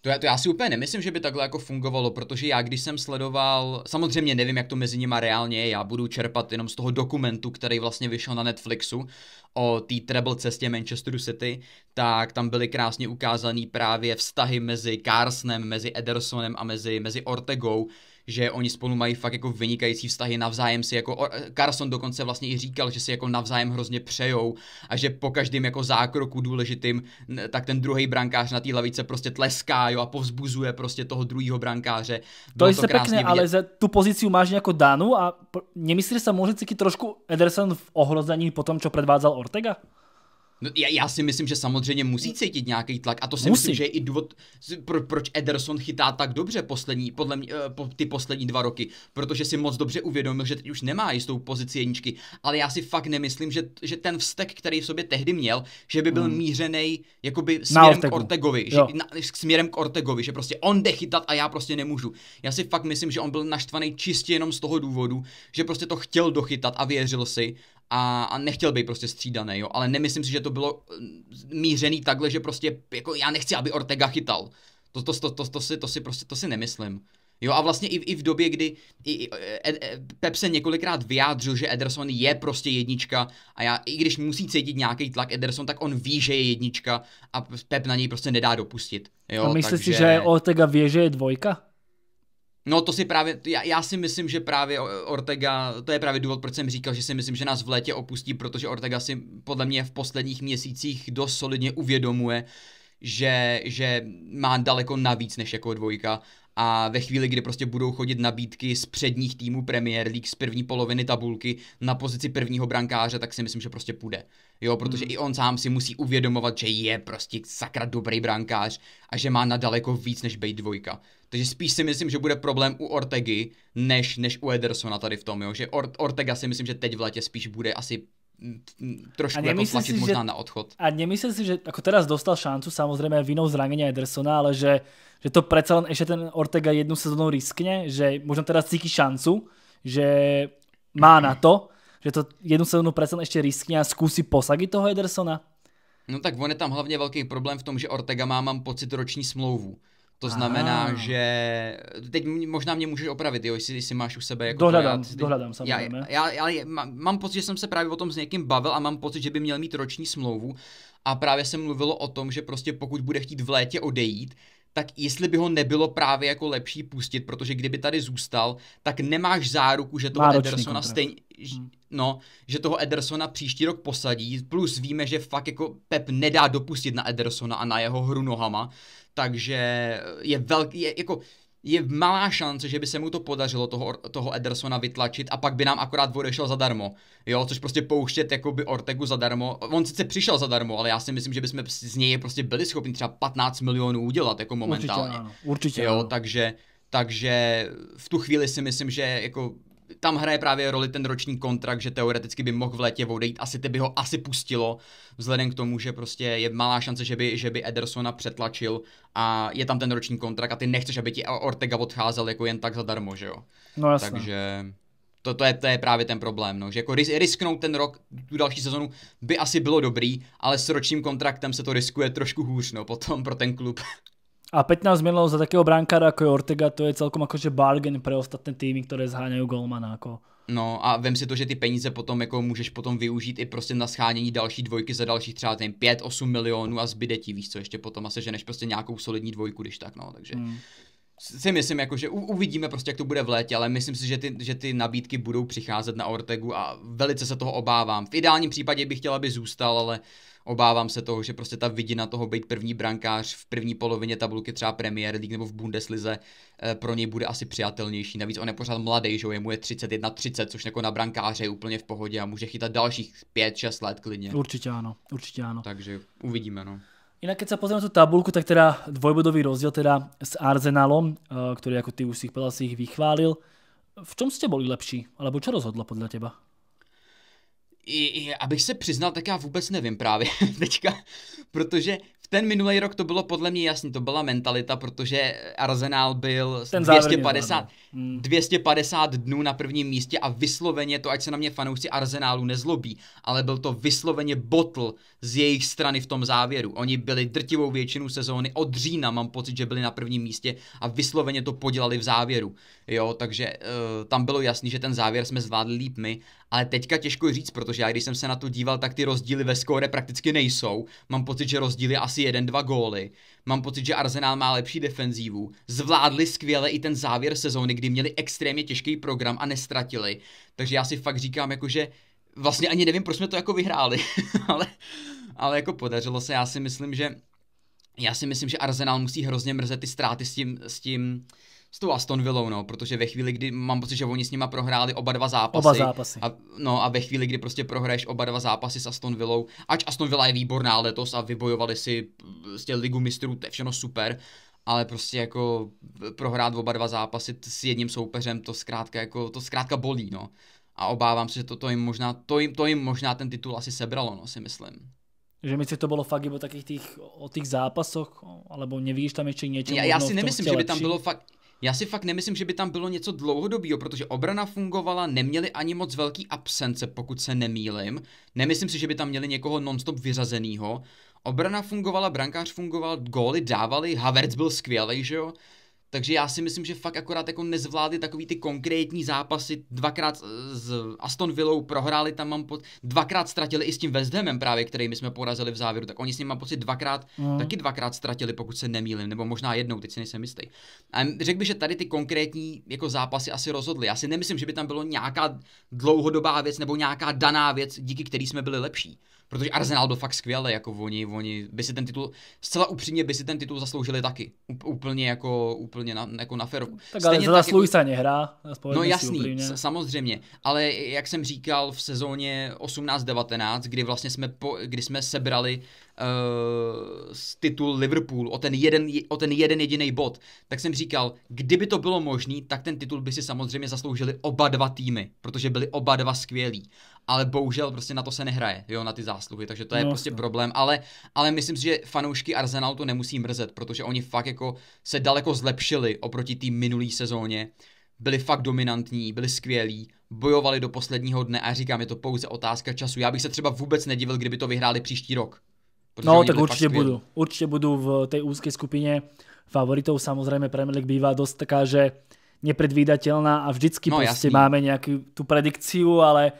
To já, to já si úplně nemyslím, že by takhle jako fungovalo, protože já když jsem sledoval, samozřejmě nevím, jak to mezi nima reálně je, já budu čerpat jenom z toho dokumentu, který vlastně vyšel na Netflixu o té treble cestě Manchesteru City, tak tam byly krásně ukázaný právě vztahy mezi Carsonem, mezi Edersonem a mezi, mezi Ortegou, že oni spolu mají fakt jako vynikající vztahy, navzájem si jako, Carson dokonce vlastně i říkal, že si jako navzájem hrozně přejou a že po každém jako zákroku důležitým, tak ten druhý brankář na té lavice prostě tleská, jo, a povzbuzuje prostě toho druhého brankáře. To je se vidět. ale za tu pozici máš jako danu a nemyslíš, že se může cítit trošku Ederson v ohrození po tom, co předvádzal Ortega? No, já, já si myslím, že samozřejmě musí cítit nějaký tlak a to si musí. myslím, že je i důvod, pro, proč Ederson chytá tak dobře poslední, podle mě, eh, po, ty poslední dva roky, protože si moc dobře uvědomil, že teď už nemá jistou pozici jedničky, ale já si fakt nemyslím, že, že ten vztek, který v sobě tehdy měl, že by byl hmm. mířený jakoby směrem k Ortegovi, že, na, směrem k Ortegovi, že prostě on jde chytat a já prostě nemůžu. Já si fakt myslím, že on byl naštvaný čistě jenom z toho důvodu, že prostě to chtěl dochytat a věřil si a, a nechtěl být prostě střídaný, jo, ale nemyslím si, že to bylo mm, mířený takhle, že prostě, jako já nechci, aby Ortega chytal. To, to, to, to, to, si, to si prostě, to si nemyslím. Jo a vlastně i, i v době, kdy i, i, e, e, Pep se několikrát vyjádřil, že Ederson je prostě jednička a já, i když musí cítit nějaký tlak Ederson, tak on ví, že je jednička a Pep na něj prostě nedá dopustit. Jo, a myslíš takže... si, že Ortega ví, že je dvojka? No to si právě, já, já si myslím, že právě Ortega, to je právě důvod, proč jsem říkal, že si myslím, že nás v létě opustí, protože Ortega si podle mě v posledních měsících dost solidně uvědomuje, že, že má daleko navíc než jako dvojka a ve chvíli, kdy prostě budou chodit nabídky z předních týmů Premier League z první poloviny tabulky na pozici prvního brankáře, tak si myslím, že prostě půjde. Jo, protože mm. i on sám si musí uvědomovat, že je prostě sakra dobrý brankář a že má na daleko víc než být dvojka. Takže spíš si myslím, že bude problém u Ortegy, než, než u Edersona tady v tom, jo? že Ort- Ortega si myslím, že teď v letě spíš bude asi trošku jako si, možná že, na odchod. A nemyslím si, že ako teraz dostal šancu, samozrejme vinou zranenia Edersona, ale že, že to predsa len ešte ten Ortega jednu sezónu riskne, že možno teraz cíti šancu, že má na to, že to jednu sezónu predsa len ešte riskne a skúsi posadit toho Edersona? No tak on je tam hlavně velký problém v tom, že Ortega má, mám pocit, roční smlouvu. To znamená, Aha. že teď možná mě můžeš opravit, jo, jestli, jestli máš u sebe jako dohledám, to, já, teď, dohledám samozřejmě. Já, já, já, mám pocit, že jsem se právě o tom s někým bavil a mám pocit, že by měl mít roční smlouvu a právě se mluvilo o tom, že prostě pokud bude chtít v létě odejít, tak jestli by ho nebylo právě jako lepší pustit, protože kdyby tady zůstal, tak nemáš záruku, že toho Edersona stejně, hmm. no, že toho Edersona příští rok posadí, plus víme, že fakt jako Pep nedá dopustit na Edersona a na jeho hru nohama, takže eh, je velký, je, jako, je malá šance, že by se mu to podařilo toho, toho Edersona vytlačit a pak by nám akorát odešel zadarmo. Jo, což prostě pouštět jakoby Ortegu zadarmo. On sice přišel zadarmo, ale já si myslím, že bychom z něj prostě byli schopni třeba 15 milionů udělat jako momentálně. Určitě, ano. určitě. Jo, ano. takže takže v tu chvíli si myslím, že jako tam hraje právě roli ten roční kontrakt, že teoreticky by mohl v létě odejít, asi ty by ho asi pustilo, vzhledem k tomu, že prostě je malá šance, že by, že by Edersona přetlačil a je tam ten roční kontrakt a ty nechceš, aby ti Ortega odcházel jako jen tak zadarmo, že jo. No jasně. Takže to, to, je, to je právě ten problém, no. že jako ris- risknout ten rok, tu další sezonu by asi bylo dobrý, ale s ročním kontraktem se to riskuje trošku hůř no, potom pro ten klub. A 15 milionov za takého bránkara ako je Ortega, to je celkom akože bargain pre ostatné týmy, ktoré zháňajú golmana. Ako. No a vem si to, že ty peníze potom jako můžeš potom využít i prostě na schánění další dvojky za dalších třeba ten 5-8 milionů a zbyde ti, víc, co, ještě potom asi, že než prostě nějakou solidní dvojku, když tak, no, takže... Hmm si myslím, jako, že uvidíme prostě, jak to bude v létě, ale myslím si, že ty, že ty nabídky budou přicházet na Ortegu a velice se toho obávám. V ideálním případě bych chtěl, aby zůstal, ale obávám se toho, že prostě ta vidina toho být první brankář v první polovině tabulky třeba Premier League nebo v Bundeslize eh, pro něj bude asi přijatelnější. Navíc on je pořád mladý, že je mu je 31 30, což jako na brankáře je úplně v pohodě a může chytat dalších 5-6 let klidně. Určitě ano, určitě ano. Takže uvidíme, no. Jinak, když se pozrieme na tu tabulku, tak teda dvojbodový rozdíl teda s Arsenalom, eh, který jako ty už si jich si vychválil. V čom jste boli lepší? Alebo čo rozhodlo podle teba? i, i, abych se přiznal, tak já vůbec nevím právě [laughs] teďka, protože v ten minulý rok to bylo podle mě jasný, to byla mentalita, protože Arsenal byl ten 250, hmm. 250 dnů na prvním místě a vysloveně to, ať se na mě fanoušci Arsenálu nezlobí, ale byl to vysloveně botl z jejich strany v tom závěru. Oni byli drtivou většinu sezóny od října, mám pocit, že byli na prvním místě a vysloveně to podělali v závěru. Jo, takže uh, tam bylo jasný, že ten závěr jsme zvládli líp my ale teďka těžko říct, protože já když jsem se na to díval, tak ty rozdíly ve skóre prakticky nejsou. Mám pocit, že rozdíl je asi 1-2 góly. Mám pocit, že Arsenal má lepší defenzívu. Zvládli skvěle i ten závěr sezóny, kdy měli extrémně těžký program a nestratili. Takže já si fakt říkám, jakože vlastně ani nevím, proč jsme to jako vyhráli, [laughs] ale, ale jako podařilo se. Já si myslím, že já si myslím, že Arsenal musí hrozně mrzet ty ztráty s tím, s tím s tou Aston Villou, no, protože ve chvíli, kdy mám pocit, že oni s nima prohráli oba dva zápasy. Oba zápasy. A, no a ve chvíli, kdy prostě prohraješ oba dva zápasy s Aston Villou, ač Aston Villa je výborná letos a vybojovali si eh, těch ligu mistrů, to je všechno super, ale prostě jako prohrát oba dva zápasy s jedním soupeřem, to zkrátka jako, to zkrátka bolí, no. A obávám se, že to, to, jim možná, to, jim, to jim možná ten titul asi sebralo, no, si myslím. Že mi si to bylo fakt o takých tých, o tých zápasoch, alebo nevíš tam ještě něco. Já, já si nemyslím, že by tam bylo fakt, já si fakt nemyslím, že by tam bylo něco dlouhodobého, protože obrana fungovala, neměli ani moc velký absence, pokud se nemýlim. Nemyslím si, že by tam měli někoho nonstop vyřazenýho. Obrana fungovala, brankář fungoval, góly dávali, Havertz byl skvělý, že jo? Takže já si myslím, že fakt akorát jako nezvládli takový ty konkrétní zápasy, dvakrát eh, s Aston Villou prohráli tam mám pod, dvakrát ztratili i s tím West Hamem právě, který my jsme porazili v závěru, tak oni s ním mám pocit dvakrát, mm. taky dvakrát ztratili, pokud se nemýlím. nebo možná jednou, teď si nejsem jistý. A řekl bych, že tady ty konkrétní jako zápasy asi rozhodly. Já si nemyslím, že by tam bylo nějaká dlouhodobá věc nebo nějaká daná věc, díky který jsme byli lepší. Protože Arsenal byl fakt skvělý, jako oni, oni by si ten titul, zcela upřímně by si ten titul zasloužili taky. Úplně jako, úplně na, jako na feru. Tak Stejně ale Stejně tak, jako, se nehrá. No jasný, samozřejmě. Ale jak jsem říkal v sezóně 18-19, kdy vlastně jsme, po, kdy jsme sebrali uh, titul Liverpool o ten jeden, o ten jeden jediný bod, tak jsem říkal, kdyby to bylo možné, tak ten titul by si samozřejmě zasloužili oba dva týmy, protože byli oba dva skvělí ale bohužel prostě na to se nehraje, jo, na ty zásluhy, takže to je no, prostě to. problém, ale, ale myslím si, že fanoušky Arsenalu to nemusí mrzet, protože oni fakt jako se daleko zlepšili oproti té minulý sezóně, byli fakt dominantní, byli skvělí, bojovali do posledního dne a říkám, je to pouze otázka času. Já bych se třeba vůbec nedivil, kdyby to vyhráli příští rok. No, tak určitě budu, určitě budu v té úzké skupině. favoritou. Samozřejmě Premier League bývá dost taká, že nepredvídatelná a vždycky no, prostě jasný. máme nějakou tu predikciu, ale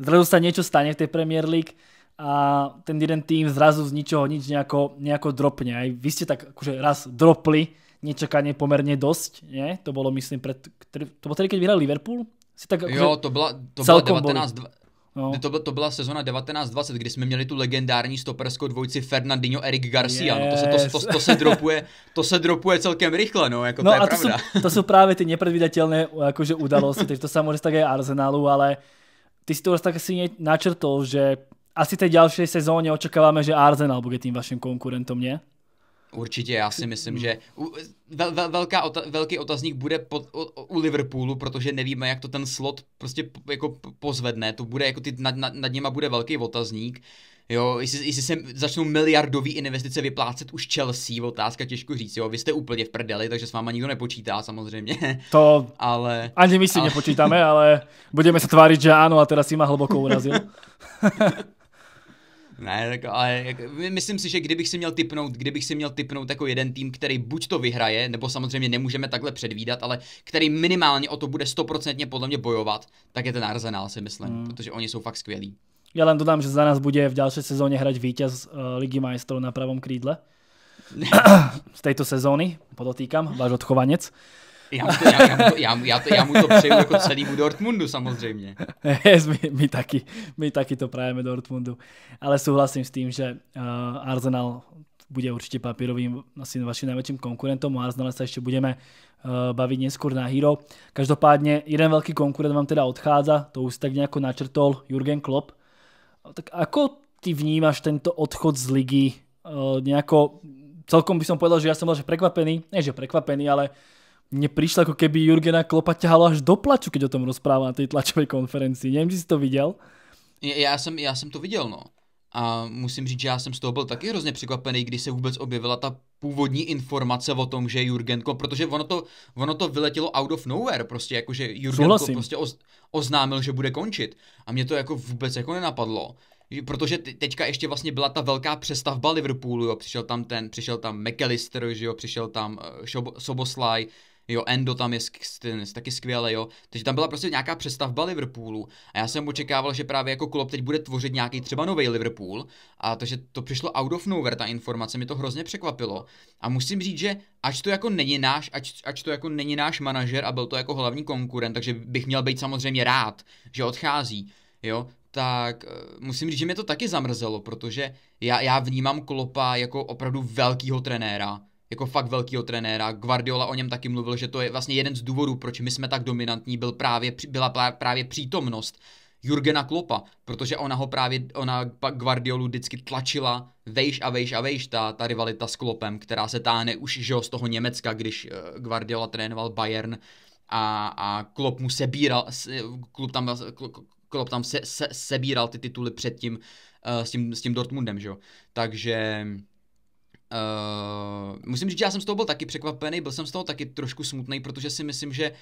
zrazu sa niečo stane v tej Premier League a ten jeden tým zrazu z ničoho nič nejako, nejako dropne. Aj vy ste tak akože raz dropli nečakanie pomerne dosť, nie? To bolo myslím pred, to bolo tedy, keď vyhral Liverpool? Si tak, akože jo, to bola, to bola 19, boli. No. To, byla, to byla no. sezona 1920, kdy jsme měli tu legendární stoperskou dvojici Fernandinho Eric Garcia. Yes. No, to, se, to, to, to, se [laughs] dropuje, to se dropuje celkem rychle, no, jako no, to je a pravda. to Jsou, to jsou právě ty nepredvídatelné jakože udalosti, takže to samozřejmě tak je Arsenalu, ale ty si to tak asi načrtol, že asi té ďalšej sezóně očekáváme, že Arsenal bude tím vaším konkurentom, ne? Určitě, já si myslím, že vel, vel, velká ota, velký otazník bude pod, o, u Liverpoolu, protože nevíme, jak to ten slot prostě jako pozvedne, to bude, jako ty, nad, nad, nad něma bude velký otazník. Uh, Jo, jestli, jestli se začnou miliardové investice vyplácet už Chelsea, otázka těžko říct, jo, vy jste úplně v prdeli, takže s váma nikdo nepočítá samozřejmě. To [laughs] ale, ani my si ale... nepočítáme, ale budeme se tvářit, že ano a teda si má hluboko urazil. [laughs] Ne, tak, ale jak, myslím si, že kdybych si měl typnout, kdybych si měl typnout jako jeden tým, který buď to vyhraje, nebo samozřejmě nemůžeme takhle předvídat, ale který minimálně o to bude stoprocentně podle mě bojovat, tak je ten Arsenal si myslím, hmm. protože oni jsou fakt skvělí. Ja len dodám, že za nás bude v ďalšej sezóne hrať víťaz eh, Ligy majstrov na pravom krídle. [coughs] Z tejto sezóny, podotýkam, váš odchovanec. Já mu, to, já, já, mu to, já, já, mu to přeju jako Dortmundu samozřejmě. Yes, [laughs] my, my, taky, my taky to prajeme Dortmundu. Ale souhlasím s tím, že uh, Arsenal bude určitě papírovým asi vaším největším konkurentom. O Arsenale se ještě budeme uh, bavit neskôr na Hero. Každopádně jeden velký konkurent vám teda odchádza, to už tak nějak jako načrtol Jurgen Klopp tak ako ty vnímaš tento odchod z ligy? Nejako, celkom by som povedal, že ja som bol že prekvapený, nie že prekvapený, ale mne prišlo ako keby Jurgena Klopa ťahalo až do plaču, keď o tom rozpráva na tej tlačové konferenci. Neviem, či si to viděl. Já jsem, já jsem to viděl, no. A musím říct, že já jsem z toho byl taky hrozně překvapený, když se vůbec objevila ta původní informace o tom, že Jurgen Klopp, protože ono to, ono to vyletělo out of nowhere, prostě jakože Jurgen Klopp prostě oz, oznámil, že bude končit. A mě to jako vůbec jako nenapadlo. Protože teďka ještě vlastně byla ta velká přestavba Liverpoolu, jo, přišel tam ten, přišel tam McAllister, že jo, přišel tam uh, Soboslaj, jo, Endo tam je taky skvěle, jo. Takže tam byla prostě nějaká přestavba Liverpoolu a já jsem očekával, že právě jako Klopp teď bude tvořit nějaký třeba nový Liverpool a takže to přišlo out of nowhere, ta informace, mi to hrozně překvapilo a musím říct, že ač to jako není náš, ač, ač to jako není náš manažer a byl to jako hlavní konkurent, takže bych měl být samozřejmě rád, že odchází, jo, tak eh, musím říct, že mě to taky zamrzelo, protože já, já vnímám Klopa jako opravdu velkýho trenéra, jako fakt velkého trenéra. Guardiola o něm taky mluvil, že to je vlastně jeden z důvodů, proč my jsme tak dominantní, byl právě, byla právě přítomnost Jurgena Klopa, protože ona ho právě, ona Guardiolu vždycky tlačila vejš a vejš a vejš, ta, ta rivalita s Klopem, která se táhne už že z toho Německa, když eh, Guardiola trénoval Bayern a, a Klop mu sebíral, klub tam, Klop tam se, se, sebíral ty tituly předtím uh, eh, s, tím, s tím Dortmundem, že jo. Takže Uh, musím říct, že já jsem z toho byl taky překvapený, byl jsem z toho taky trošku smutný, protože si myslím, že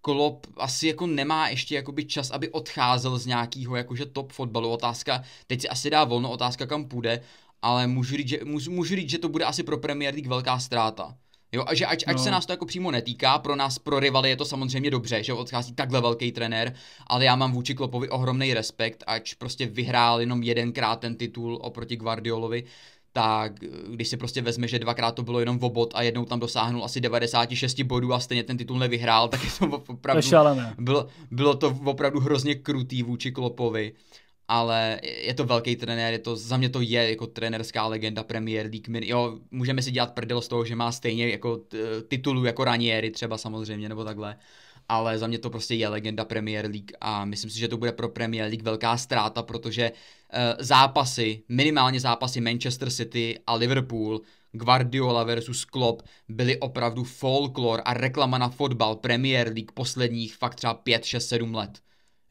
Klopp asi jako nemá ještě jakoby čas, aby odcházel z nějakého jakože top fotbalu. Otázka, teď si asi dá volno, otázka kam půjde, ale můžu říct, že, můžu, můžu říct, že to bude asi pro Premier League velká ztráta. Jo, a že ať, no. se nás to jako přímo netýká, pro nás, pro rivaly je to samozřejmě dobře, že odchází takhle velký trenér, ale já mám vůči Klopovi ohromný respekt, ať prostě vyhrál jenom jedenkrát ten titul oproti Guardiolovi, tak eh, když si prostě vezme, že dvakrát to bylo jenom v obod a jednou tam dosáhnul asi 96 bodů a stejně ten titul nevyhrál, tak je to [laughs] opravdu, bylo, bylo to opravdu hrozně krutý vůči Klopovi ale je to velký trenér, je to, za mě to je jako trenerská legenda Premier League. Min, jo, můžeme si dělat prdel z toho, že má stejně jako eh, titulu jako Ranieri třeba samozřejmě, nebo takhle, ale za mě to prostě je legenda Premier League a myslím si, že to bude pro Premier League velká ztráta, protože Eh, zápasy, minimálně zápasy Manchester City a Liverpool, Guardiola versus Klopp byly opravdu folklor a reklama na fotbal Premier League posledních fakt třeba 5, 6, 7 let.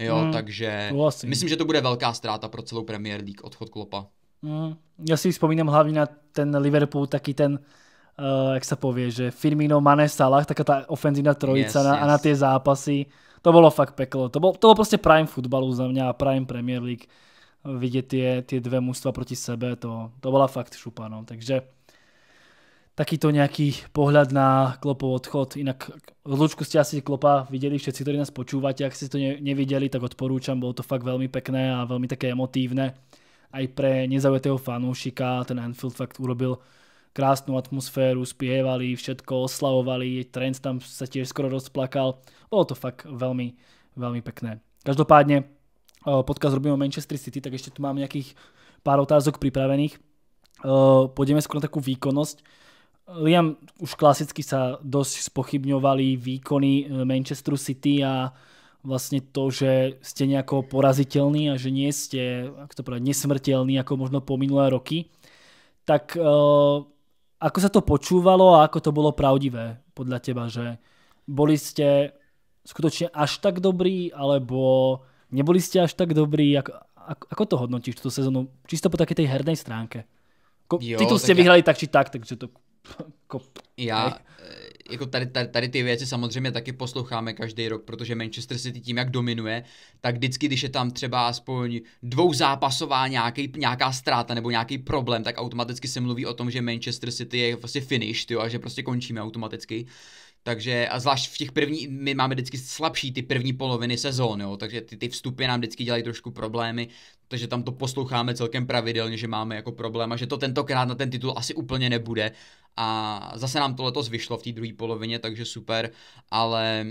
Jo, hmm, takže vlastně. myslím, že to bude velká ztráta pro celou Premier League odchod Klopa. Hmm. Já si vzpomínám hlavně na ten Liverpool, taky ten uh, jak se pově, že Firmino, Mané Salah, taká ta ofenzívna trojice yes, na, yes. a na ty zápasy, to bylo fakt peklo. To bylo to bylo prostě prime futbalu za mňa a prime Premier League vidět ty, ty dvě mužstva proti sebe, to, to byla fakt šupa, no. takže taky to nějaký pohled na Klopov odchod, jinak rozlučku jste asi Klopa viděli všetci, kteří nás počúvate, jak jste to neviděli, tak odporúčam, bylo to fakt velmi pekné a velmi také emotívne, aj pre nezaujatého fanoušika, ten Anfield fakt urobil krásnou atmosféru, spievali, všetko oslavovali, Trent tam se tiež skoro rozplakal, bylo to fakt velmi, velmi pekné. Každopádně Eh, podcast robíme o Manchester City, tak ještě tu mám nějakých pár otázok připravených. Eh, pojďme skoro na takovou výkonnost. Liam, už klasicky sa dosť spochybňovali výkony eh, Manchesteru City a vlastne to, že ste nejako poraziteľní a že nie ste, ak to povedať, nesmrtelní ako možno po minulé roky. Tak uh, ako sa to počúvalo a ako to bolo pravdivé podľa teba, že boli ste skutočne až tak dobrí, alebo Neboli ste až tak dobrí, ako, ako, ako to hodnotíš túto sezónu? Čisto po takej tej hernej stránke. Ko, jo, ste vyhrali ja... tak či tak, takže to [laughs] Ko, ja, eh, jako tady, tady, tady ty věci samozřejmě taky posloucháme každý rok, protože Manchester City tím, jak dominuje, tak vždycky, když je tam třeba aspoň dvou zápasová nějaký, nějaká ztráta nebo nějaký problém, tak automaticky se mluví o tom, že Manchester City je vlastně finish, tyjo, a že prostě končíme automaticky. Takže a zvlášť v těch první, my máme vždycky slabší ty první poloviny sezóny, jo, takže ty, ty vstupy nám vždycky dělají trošku problémy, takže tam to posloucháme celkem pravidelně, že máme jako problém a že to tentokrát na ten titul asi úplně nebude. A zase nám to letos vyšlo v té druhé polovině, takže super, ale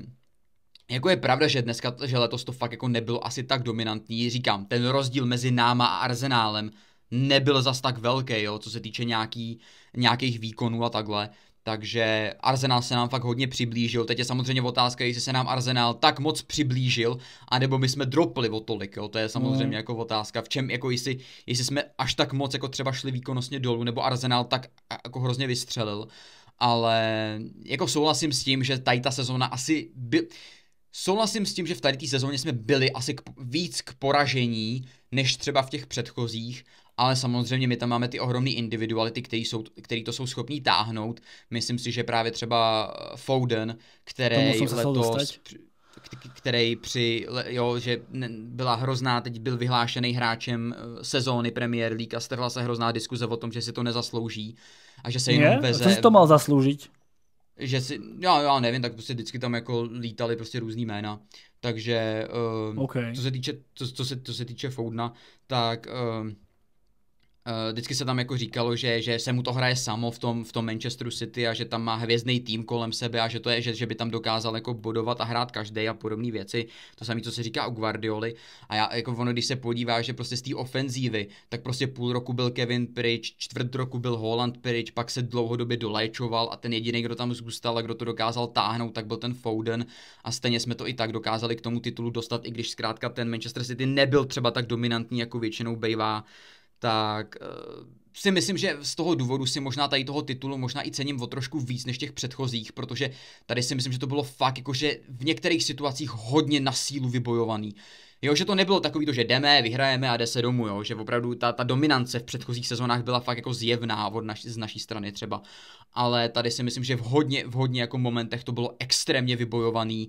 jako je pravda, že dneska, že letos to fakt jako nebylo asi tak dominantní, říkám, ten rozdíl mezi náma a Arzenálem nebyl zas tak velký, jo, co se týče nějaký, nějakých výkonů a takhle, takže Arsenal se nám fakt hodně přiblížil. Teď je samozřejmě otázka, jestli se nám Arsenal tak moc přiblížil, anebo my jsme dropli o tolik. Jo? To je samozřejmě mm. jako otázka, v čem, jako jestli, jestli jsme až tak moc jako třeba šli výkonnostně dolů, nebo Arsenal tak jako hrozně vystřelil. Ale jako souhlasím s tím, že tady ta sezóna asi byl... Souhlasím s tím, že v tady té sezóně jsme byli asi k, víc k poražení, než třeba v těch předchozích, ale samozřejmě my tam máme ty ohromné individuality, který, jsou, který to jsou schopní táhnout. Myslím si, že právě třeba eh, Foden, který letos který při, jo, že byla hrozná, teď byl vyhlášený hráčem eh, sezóny Premier League a strhla se hrozná diskuze o tom, že si to nezaslouží a že se jenom Je? veze. co si to mal zasloužit? Že si, já, já nevím, tak prostě vždycky tam jako lítali prostě různý jména. Takže uh, okay. co se týče, co, co, se, co se týče Foudna, tak uh, Eh, vždycky se tam jako říkalo, že, že se mu to hraje samo v tom, v tom Manchesteru City a že tam má hvězdný tým kolem sebe a že to je, že, že by tam dokázal jako bodovat a hrát každý a podobné věci. To samé, co se říká o Guardioli. A já, jako ono, když se podívá, že prostě z té ofenzívy, tak prostě půl roku byl Kevin pryč, čtvrt roku byl Holland pryč, pak se dlouhodobě doléčoval a ten jediný, kdo tam zůstal a kdo to dokázal táhnout, tak byl ten Foden a stejně jsme to i tak dokázali k tomu titulu dostat, i když zkrátka ten Manchester City nebyl třeba tak dominantní, jako většinou bývá tak eh, si myslím, že z toho důvodu si možná tady toho titulu možná i cením o trošku víc než těch předchozích, protože tady si myslím, že to bylo fakt jakože v některých situacích hodně na sílu vybojovaný. Jo, že to nebylo takový to, že jdeme, vyhrajeme a jde se domů, jo, že opravdu ta, ta dominance v předchozích sezónách byla fakt jako zjevná od naš, z naší strany třeba, ale tady si myslím, že v hodně, v hodně jako momentech to bylo extrémně vybojovaný,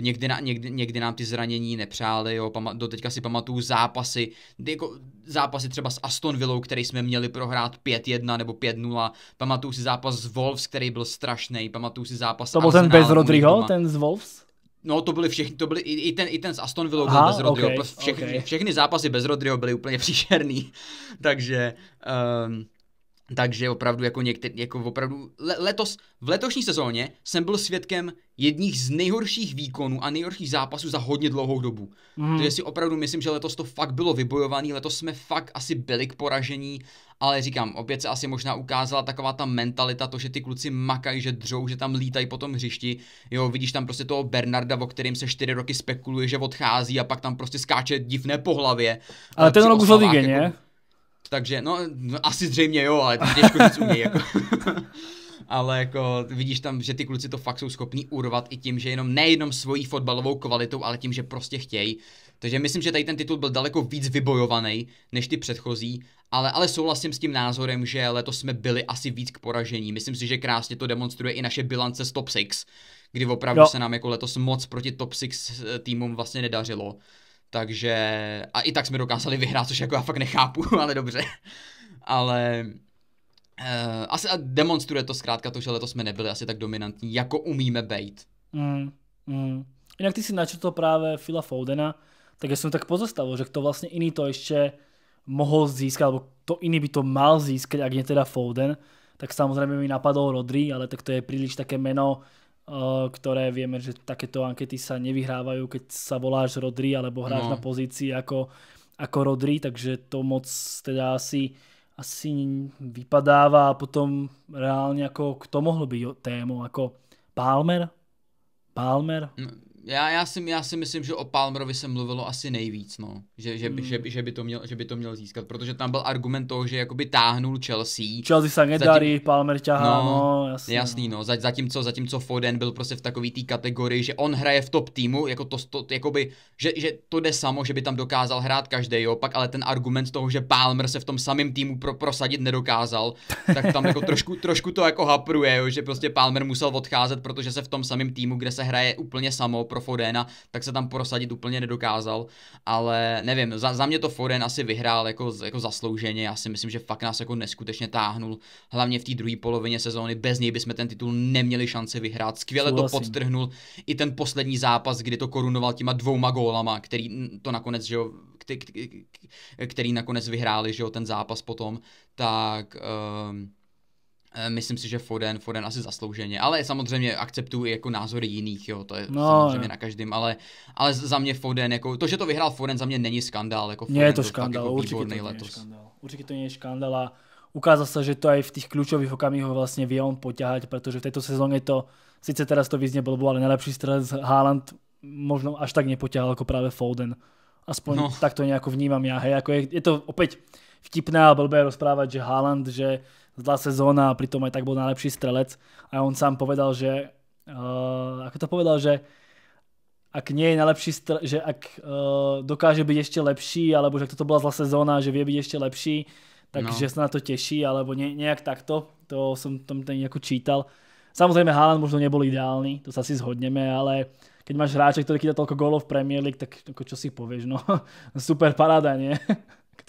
Někdy, na, někdy, někdy nám ty zranění nepřáli, jo, pama, do teďka si pamatuju zápasy, jako zápasy třeba s Aston Villou, který jsme měli prohrát 5-1 nebo 5-0, pamatuju si zápas s Wolves, který byl strašný, pamatuju si zápas To byl ten bez Rodrigo, ten z Wolves? No, to byly všechny, to byly i, i ten, i ten s Aston Villou Aha, byl bez Rodriho, okay, prostě všechny, okay. všechny zápasy bez Rodriho byly úplně [laughs] příšerný, takže... Um, takže opravdu jako některý, jako opravdu le, letos, v letošní sezóně jsem byl svědkem jedních z nejhorších výkonů a nejhorších zápasů za hodně dlouhou dobu. Mm. Takže si opravdu myslím, že letos to fakt bylo vybojovaný, letos jsme fakt asi byli k poražení, ale říkám, opět se asi možná ukázala taková ta mentalita, to, že ty kluci makají, že dřou, že tam lítají po tom hřišti. Jo, vidíš tam prostě toho Bernarda, o kterým se čtyři roky spekuluje, že odchází a pak tam prostě skáče divné po hlavě. Ale ten rok už odjíždí, takže, no, no asi zřejmě jo, ale to těžko nic umí, jako. [laughs] ale jako vidíš tam, že ty kluci to fakt jsou schopní urvat i tím, že jenom nejenom svojí fotbalovou kvalitou, ale tím, že prostě chtějí. Takže myslím, že tady ten titul byl daleko víc vybojovaný než ty předchozí, ale, ale souhlasím s tím názorem, že letos jsme byli asi víc k poražení. Myslím si, že krásně to demonstruje i naše bilance z top 6, kdy opravdu no. se nám jako letos moc proti top 6 eh, týmům vlastně nedařilo. Takže, a i tak jsme dokázali vyhrát, což jako já fakt nechápu, [laughs] ale dobře. Ale uh, asi a demonstruje to zkrátka to, že letos jsme nebyli asi tak dominantní, jako umíme být. Mm, mm. Jinak ty si to právě Phila Foudena, tak já jsem tak pozostavil, že to vlastně jiný to ještě mohl získat, nebo to jiný by to mal získat, jak je teda Foden, tak samozřejmě mi napadl Rodri, ale tak to je příliš také meno, Eh, ktoré vieme, že takéto ankety sa nevyhrávajú, keď sa voláš Rodri alebo hráš no. na pozícii ako, ako Rodri, takže to moc teda asi, asi vypadáva. a potom reálne jako, kto mohl byť témou, jako Palmer? Palmer? No, já, já, si, já si myslím, že o Palmerovi se mluvilo asi nejvíc, no. Že, že, hmm. že, že, by to měl, že by to měl získat, protože tam byl argument toho, že jakoby táhnul Chelsea. Chelsea se nedarí, zatím, Palmer ťahá, no, no jasný. Jasný, no. no. Za, zatímco, zatímco Foden byl prostě v takový té kategorii, že on hraje v top týmu, jako to, to jakoby, že, že to jde samo, že by tam dokázal hrát každý, jo. Pak ale ten argument toho, že Palmer se v tom samém týmu pro, prosadit nedokázal, tak tam jako trošku, [laughs] trošku to jako hapruje, jo, že prostě Palmer musel odcházet, protože se v tom samém týmu, kde se hraje úplně samo, pro Fodena, tak se tam prosadit úplně nedokázal, ale nevím, za, za mě to Foden asi vyhrál jako, jako zaslouženě, já si myslím, že fakt nás jako neskutečně táhnul, hlavně v té druhé polovině sezóny, bez něj bychom ten titul neměli šanci vyhrát, skvěle Souhlasím. to podtrhnul i ten poslední zápas, kdy to korunoval těma dvouma gólama, který to nakonec, že jo, který, nakonec vyhráli, že jo, ten zápas potom, tak... Um, Eh, myslím si, že Foden, Foden asi zaslouženě, ale samozřejmě akceptuji jako názory jiných, jo, to je no, samozřejmě je. na každém, ale, ale za mě Foden, jako, to, že to vyhrál Foden, za mě není skandál, jako Foden, je to, skandál, jako určitě to není letos. skandál, určitě to není skandál a ukázalo se, že to i v těch klíčových okamihoch vlastně vě on poťahať, protože v této sezóně to, sice teraz to vyzně bylo, ale nejlepší střelec Haaland možno až tak nepotěhal, jako právě Foden. Aspoň no. tak to nějak vnímám já, hej, jako je, je to opět vtipné a blbé rozprávat, že Haaland, že zlá sezóna a pritom aj tak bol najlepší strelec a on sám povedal, že uh, ako to povedal, že ak nie je najlepší, že ak uh, dokáže byť ešte lepší, alebo že to bola zlá sezóna, že vie byť ešte lepší, takže no. sa na to teší, alebo ne, nejak takto, to som tam ten nejako čítal. Samozrejme Haaland možno nebol ideálny, to sa si zhodneme, ale keď máš hráče, ktorý kýda toľko gólov v Premier League, tak ako čo si povieš, no [laughs] super paráda, nie?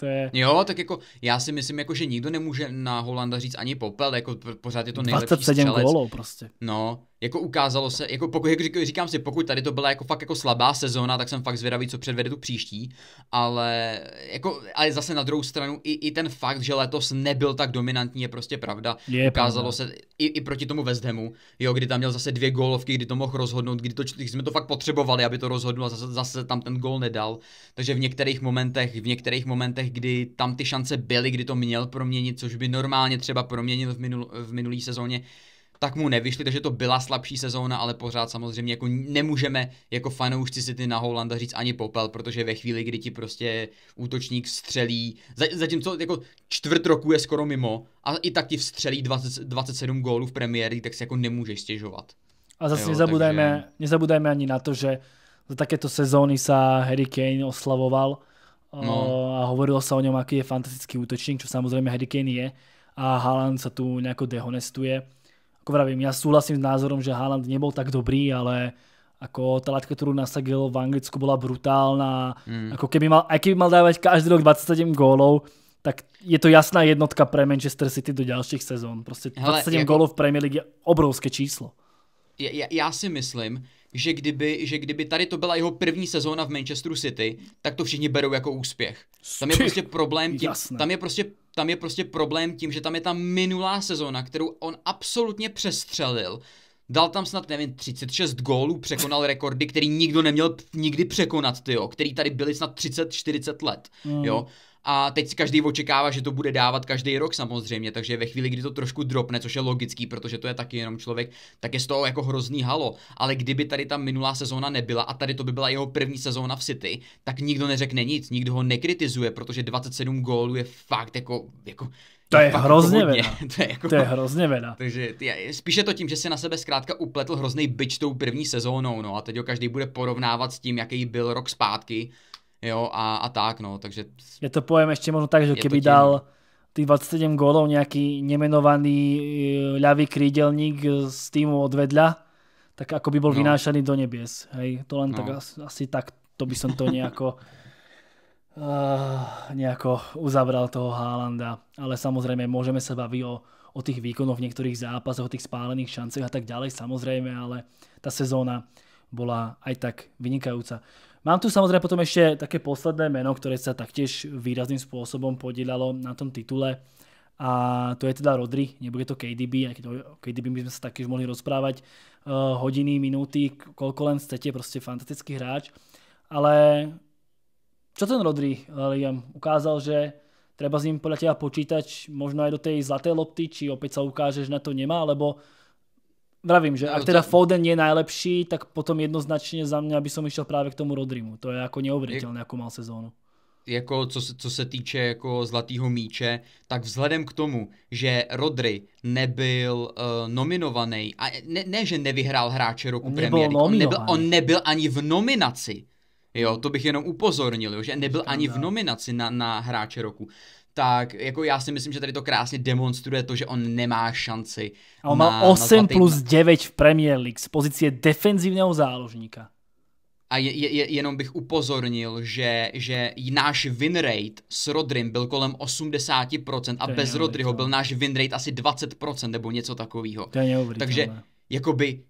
to je... Jo, tak jako já si myslím, jako, že nikdo nemůže na Holanda říct ani popel, jako pořád je to nejlepší 27 střelec. gólů prostě. No, jako ukázalo se, jako pokud, jak říkám si, pokud tady to byla jako fakt jako slabá sezóna, tak jsem fakt zvědavý, co předvede tu příští, ale jako, ale zase na druhou stranu i, i ten fakt, že letos nebyl tak dominantní, je prostě pravda. Je ukázalo pravda. se i, i, proti tomu West Hamu, jo, kdy tam měl zase dvě gólovky, kdy to mohl rozhodnout, kdy, to, kdy jsme to fakt potřebovali, aby to rozhodnul a zase, zase tam ten gól nedal. Takže v některých momentech, v některých momentech, kdy tam ty šance byly, kdy to měl proměnit, což by normálně třeba proměnil v, minul, v minulý sezóně, tak mu nevyšly, takže to byla slabší sezóna, ale pořád samozřejmě jako nemůžeme jako fanoušci si ty na Holanda říct ani popel, protože ve chvíli, kdy ti prostě útočník střelí, zatímco jako čtvrt roku je skoro mimo a i tak ti vstřelí 20, 27 gólů v premiéry, tak se jako nemůžeš stěžovat. A zase jo, nezabudajme, takže... nezabudajme ani na to, že za takéto sezóny sa Harry Kane oslavoval eh, no. a hovorilo sa o ňom, aký je fantastický útočník, čo samozrejme Harry Kane je a Haaland sa tu nejako dehonestuje ako vravím, ja súhlasím s názorom, že Haaland nebol tak dobrý, ale ako tá látka, ktorú nasadil v Anglicku, bola brutálna. Mm. Ako keby mal, aj keby mal dávať každý rok 27 gólov, tak je to jasná jednotka pre Manchester City do ďalších sezón. Proste 27 Hele, jako... gólů v Premier League je obrovské číslo. Já, ja, ja si myslím, že kdyby, že kdyby tady to byla jeho první sezóna v Manchesteru City, tak to všichni berou jako úspěch. Tam je prostě problém tím, tam je prostě tam je prostě problém tím, že tam je ta minulá sezona, kterou on absolutně přestřelil. Dal tam snad, nevím, 36 gólů, překonal rekordy, který nikdo neměl nikdy překonat, tyjo, který tady byly snad 30-40 let, mm. jo a teď každý očekává, že to bude dávat každý rok samozřejmě, takže ve chvíli, kdy to trošku dropne, což je logický, protože to je taky jenom člověk, tak je z toho jako hrozný halo. Ale kdyby tady ta minulá sezóna nebyla a tady to by byla jeho první sezóna v City, tak nikdo neřekne nic, nikdo ho nekritizuje, protože 27 gólů je fakt jako, jako to je, jako hrozně vena. [laughs] to, je jako... to je hrozně vena. Takže spíše to tím, že si na sebe zkrátka upletl hrozný byč tou první sezónou, no a teď ho každý bude porovnávat s tím, jaký byl rok zpátky jo, a, a tak, no, takže... Ja to poviem ešte možno tak, že keby dal tých 27 gólov nejaký nemenovaný e, ľavý krídelník z týmu odvedľa, tak ako by bol no. vynášaný do nebies, hej, to len no. tak asi, asi tak, to by som to nejako... Uh, [laughs] nejako uzavral toho Haalanda, ale samozrejme môžeme sa baviť o, o tých výkonoch v niektorých zápasoch, o tých spálených šancech a tak ďalej samozrejme, ale tá sezóna bola aj tak vynikajúca. Mám tu samozřejmě potom ještě také posledné jméno, které se taktiež výrazným způsobem podílalo na tom titule a to je teda Rodri, nebude to KDB, aj keď o KDB by sme sa taktiež mohli rozprávať uh, eh, hodiny, minuty, koľko len chcete, prostě fantastický hráč, ale čo ten Rodri, eh, Liam, ukázal, že treba s ním podľa teba počítať možno aj do tej zlaté lopty, či opäť sa ukáže, že na to nemá, lebo Vravím, že ak teda Foden je najlepší, tak potom jednoznačně za mě, by som išiel právě k tomu Rodrimu. To je jako neuvěřitelné, jakou mal sezónu jako co, se, co se týče jako zlatého míče, tak vzhledem k tomu, že Rodry nebyl uh, eh, nominovaný, a ne, ne, že nevyhrál hráče roku premiéry, on nebyl, on nebyl ani v nominaci. Jo, hmm. to bych jenom upozornil, jo, že nebyl ani v nominaci na, na hráče roku tak jako já si myslím, že tady to krásně demonstruje to, že on nemá šanci. A on má 8 na plus 9 v Premier League z pozice defenzivního záložníka. A je, je, jenom bych upozornil, že, že náš win rate s Rodrym byl kolem 80% a bez Rodryho byl náš win rate asi 20% nebo něco takového. Takže jakoby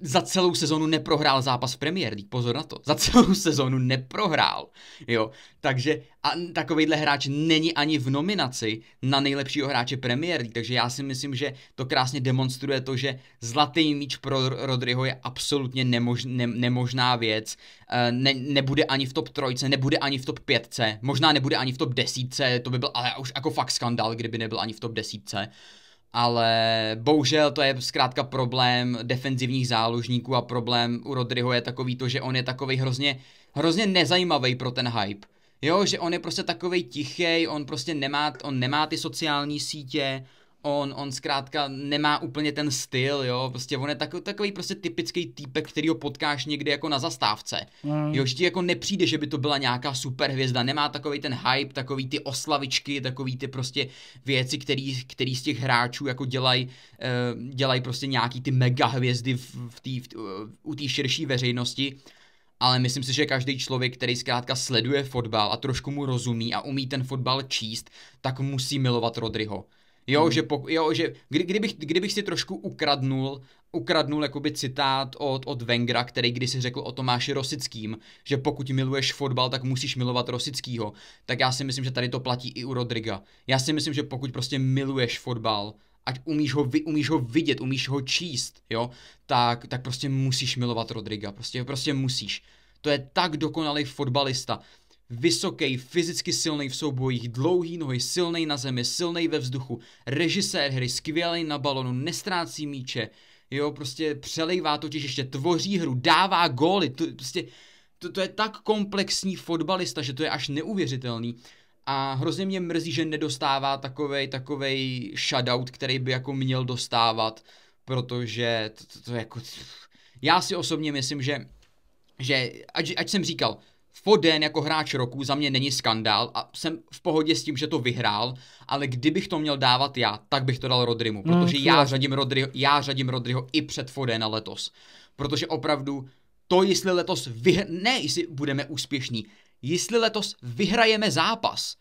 za celou sezonu neprohrál zápas v Premier League, pozor na to, za celou sezonu neprohrál, jo, takže a takovejhle hráč není ani v nominaci na nejlepšího hráče Premier League, takže já si myslím, že to krásně demonstruje to, že zlatý míč pro Rodryho je absolutně nemož, ne, nemožná věc, eh, ne, nebude ani v top trojce, nebude ani v top pětce, možná nebude ani v top desítce, to by byl ale už jako fakt skandal, kdyby nebyl ani v top desítce, ale bohužel to je zkrátka problém defenzivních záložníků a problém u Rodryho je takový to, že on je takový hrozně, hrozně nezajímavý pro ten hype. Jo, že on je prostě takový tichý, on prostě nemá, on nemá ty sociální sítě, on, on zkrátka nemá úplně ten styl, jo, prostě on je takový, takový prostě typický týpek, který ho potkáš někde jako na zastávce, mm. jo, ti jako nepřijde, že by to byla nějaká superhvězda, nemá takový ten hype, takový ty oslavičky, takový ty prostě věci, který, který z těch hráčů jako dělají, uh, eh, dělají prostě nějaký ty mega hvězdy v, v tý, v, eh, u té širší veřejnosti, ale myslím si, že každý člověk, který zkrátka sleduje fotbal a trošku mu rozumí a umí ten fotbal číst, tak musí milovat Rodryho. Jo, mm. že, poku, jo, že kdy, kdybych, kdybych si trošku ukradnul, ukradnul jakoby citát od, od Vengra, který když si řekl o Tomáši Rosickým, že pokud miluješ fotbal, tak musíš milovat Rosickýho, tak já si myslím, že tady to platí i u Rodriga. Já si myslím, že pokud prostě miluješ fotbal, ať umíš ho, umíš ho vidět, umíš ho číst, jo, tak, tak prostě musíš milovat Rodriga, prostě, prostě musíš. To je tak dokonalý fotbalista. Vysoký, fyzicky silný v soubojích, dlouhý nohy, silný na zemi, silný ve vzduchu, režisér hry, skvělý na balonu, nestrácí míče, jo, prostě přelejvá totiž ještě, tvoří hru, dává góly, to, prostě, to, to je tak komplexní fotbalista, že to je až neuvěřitelný. A hrozně mě mrzí, že nedostává takovej, takovej shoutout, který by jako měl dostávat, protože to, to, to jako... Já si osobně myslím, že, že ať, ať jsem říkal, Foden jako hráč roku za mě není skandál a jsem v pohodě s tím, že to vyhrál, ale kdybych to měl dávat já, tak bych to dal Rodrymu, mm, protože mm, já, řadím Rodryho, já řadím Rodryho i před Fodena letos. Protože opravdu to, jestli letos vyhr... ne, jestli budeme úspěšní, jestli letos vyhrajeme zápas,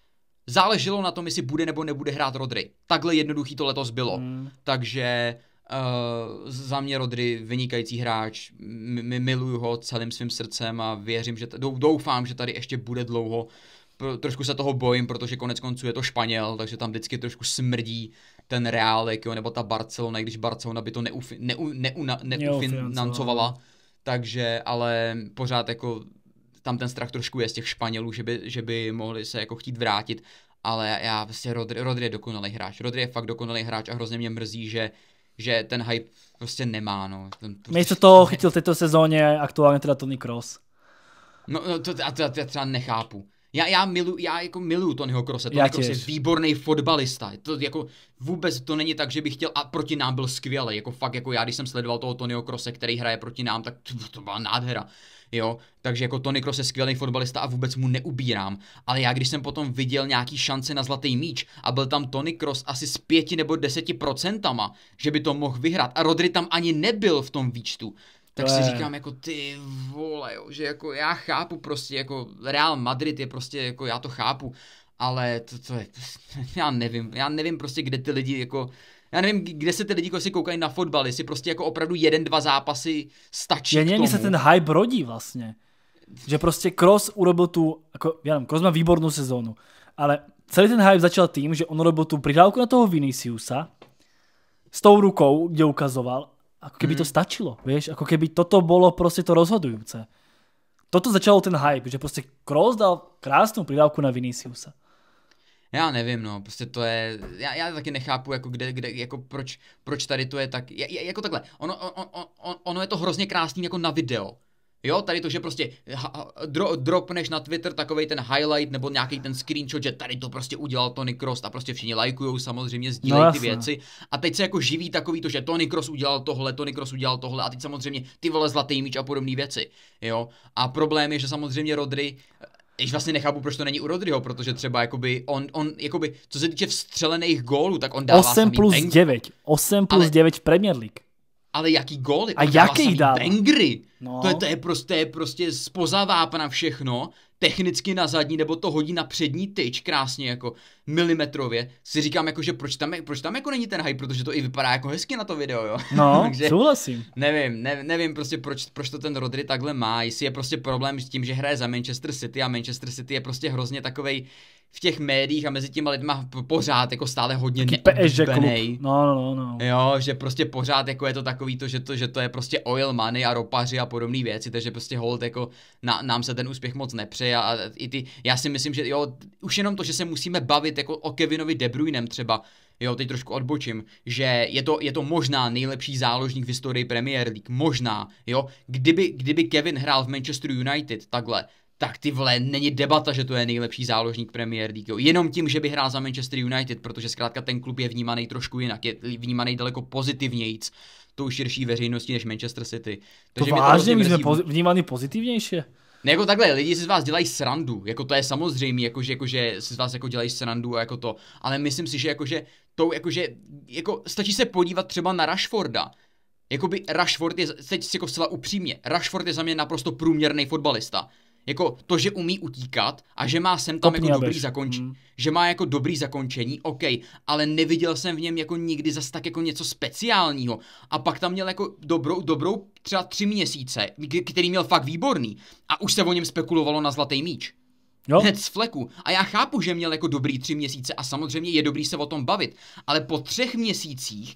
záleželo na tom, jestli bude nebo nebude hrát Rodry. Takhle jednoduchý to letos bylo. Mm. Takže Uh, za mě Rodry vynikající hráč, m- miluju ho celým svým srdcem a věřím, že t- doufám, že tady ještě bude dlouho. trošku se toho bojím, protože konec konců je to Španěl, takže tam vždycky trošku smrdí ten Reálek, nebo ta Barcelona, když Barcelona by to neufi, neu, neu, neu, neufinancovala, takže, ale pořád jako tam ten strach trošku je z těch Španělů, že by, že by mohli se jako chtít vrátit, ale já vlastně prostě Rodry, Rodry je dokonalý hráč, Rodry je fakt dokonalý hráč a hrozně mě mrzí, že uh, že ten hype prostě nemá, no. Ten prostě to Místo toho chytil v této sezóně aktuálně teda Tony Cross. No, no to, a to, to já třeba nechápu. Já, já, milu, já jako miluju Tonyho Krose, to jako je výborný fotbalista, to jako vůbec to není tak, že bych chtěl a proti nám byl skvělý, jako fakt jako já, když jsem sledoval toho Tonyho Krose, který hraje proti nám, tak to, to byla nádhera jo. Takže jako Tony Kroos je skvělý fotbalista a vůbec mu neubírám. Ale já když jsem potom viděl nějaký šance na zlatý míč a byl tam Tony Kroos asi s pěti nebo deseti procentama, že by to mohl vyhrát a Rodry tam ani nebyl v tom výčtu, tak to si říkám jako ty vole, jo, že jako já chápu prostě, jako Real Madrid je prostě, jako já to chápu, ale to, to je, [laughs] já nevím, já nevím prostě, kde ty lidi jako já nevím, kde se ty lidi si koukají na fotbal, jestli prostě jako opravdu jeden, dva zápasy stačí. Já nevím, se ten hype rodí vlastně. Že prostě Cross urobil tu, jako, já nevím, Kroos má výbornou sezónu, ale celý ten hype začal tím, že on urobil tu přidávku na toho Viniciusa s tou rukou, kde ukazoval, jako keby hmm. to mhm. stačilo, víš, jako keby toto bylo prostě to rozhodující. Toto začalo ten hype, že prostě Kroos dal krásnou přidávku na Viniciusa. Já nevím, no, prostě to je, já, já taky nechápu, jako kde, kde, jako proč, proč tady to je tak, je, jako takhle, ono, on, on, ono je to hrozně krásný jako na video, Jo, tady to, že prostě dro, dropneš na Twitter takovej ten highlight nebo nějaký ten screenshot, že tady to prostě udělal Tony Cross a prostě všichni lajkujou, samozřejmě sdílejí no, ty věci. A teď se jako živí takový to, že Tony Cross udělal tohle, Tony Cross udělal tohle a teď samozřejmě ty vole zlatý míč a podobné věci. Jo, a problém je, že samozřejmě Rodry Jež vlastně nechápu, proč to není u Rodryho, protože třeba jakoby on, on jakoby, co se týče vstřelených gólů, tak on dává 8 plus bengry. 9. 8 plus ale, 9 v Premier League. Ale jaký góly? A jaký dává? No. To, je, to, je prostě, to je prostě spozavápna všechno technicky na zadní, nebo to hodí na přední tyč krásně jako milimetrově, si říkám jako, že proč tam, proč tam jako není ten hype, protože to i vypadá jako hezky na to video, jo. No, [laughs] Takže, souhlasím. Nevím, ne, nevím prostě proč, proč to ten Rodri takhle má, jestli je prostě problém s tím, že hraje za Manchester City a Manchester City je prostě hrozně takovej v těch médiích a mezi těma lidma pořád jako stále hodně neoblíbený. No, no, no, no. Jo, že prostě pořád jako je to takový to, že to, že to je prostě oil money a ropaři a podobné věci, takže prostě hold jako na, nám se ten úspěch moc nepřeje a, a i ty, já si myslím, že jo, už jenom to, že se musíme bavit jako o Kevinovi De Bruynem třeba, jo, teď trošku odbočím, že je to, je to možná nejlepší záložník v historii Premier League, možná, jo, kdyby, kdyby Kevin hrál v Manchester United takhle, tak ty vole, není debata, že to je nejlepší záložník Premier League. Jenom tím, že by hrál za Manchester United, protože zkrátka ten klub je vnímaný trošku jinak, je vnímaný daleko pozitivnějc tou širší veřejností než Manchester City. Takže to vážně, my jsme poz- vnímaný pozitivnější? Ne, jako takhle, lidi si z vás dělají srandu, jako to je samozřejmě, jakože, jakože si z vás jako dělají srandu a jako to, ale myslím si, že jakože, to, jakože, jako stačí se podívat třeba na Rashforda, Jakoby Rashford je, teď jako zcela upřímně, Rashford je za mě naprosto průměrný fotbalista. Jako to, že umí utíkat a že má sem tam jako dobrý zakončení, Hmm. že má jako dobrý zakončení, OK, ale neviděl jsem v něm jako nikdy zas tak jako něco speciálního. A pak tam měl jako dobrou, dobrou třeba tři měsíce, který měl fakt výborný a už se o něm spekulovalo na zlatý míč. Jo. Hned z fleku. A já chápu, že měl jako dobrý tři měsíce a samozřejmě je dobrý se o tom bavit, ale po třech měsících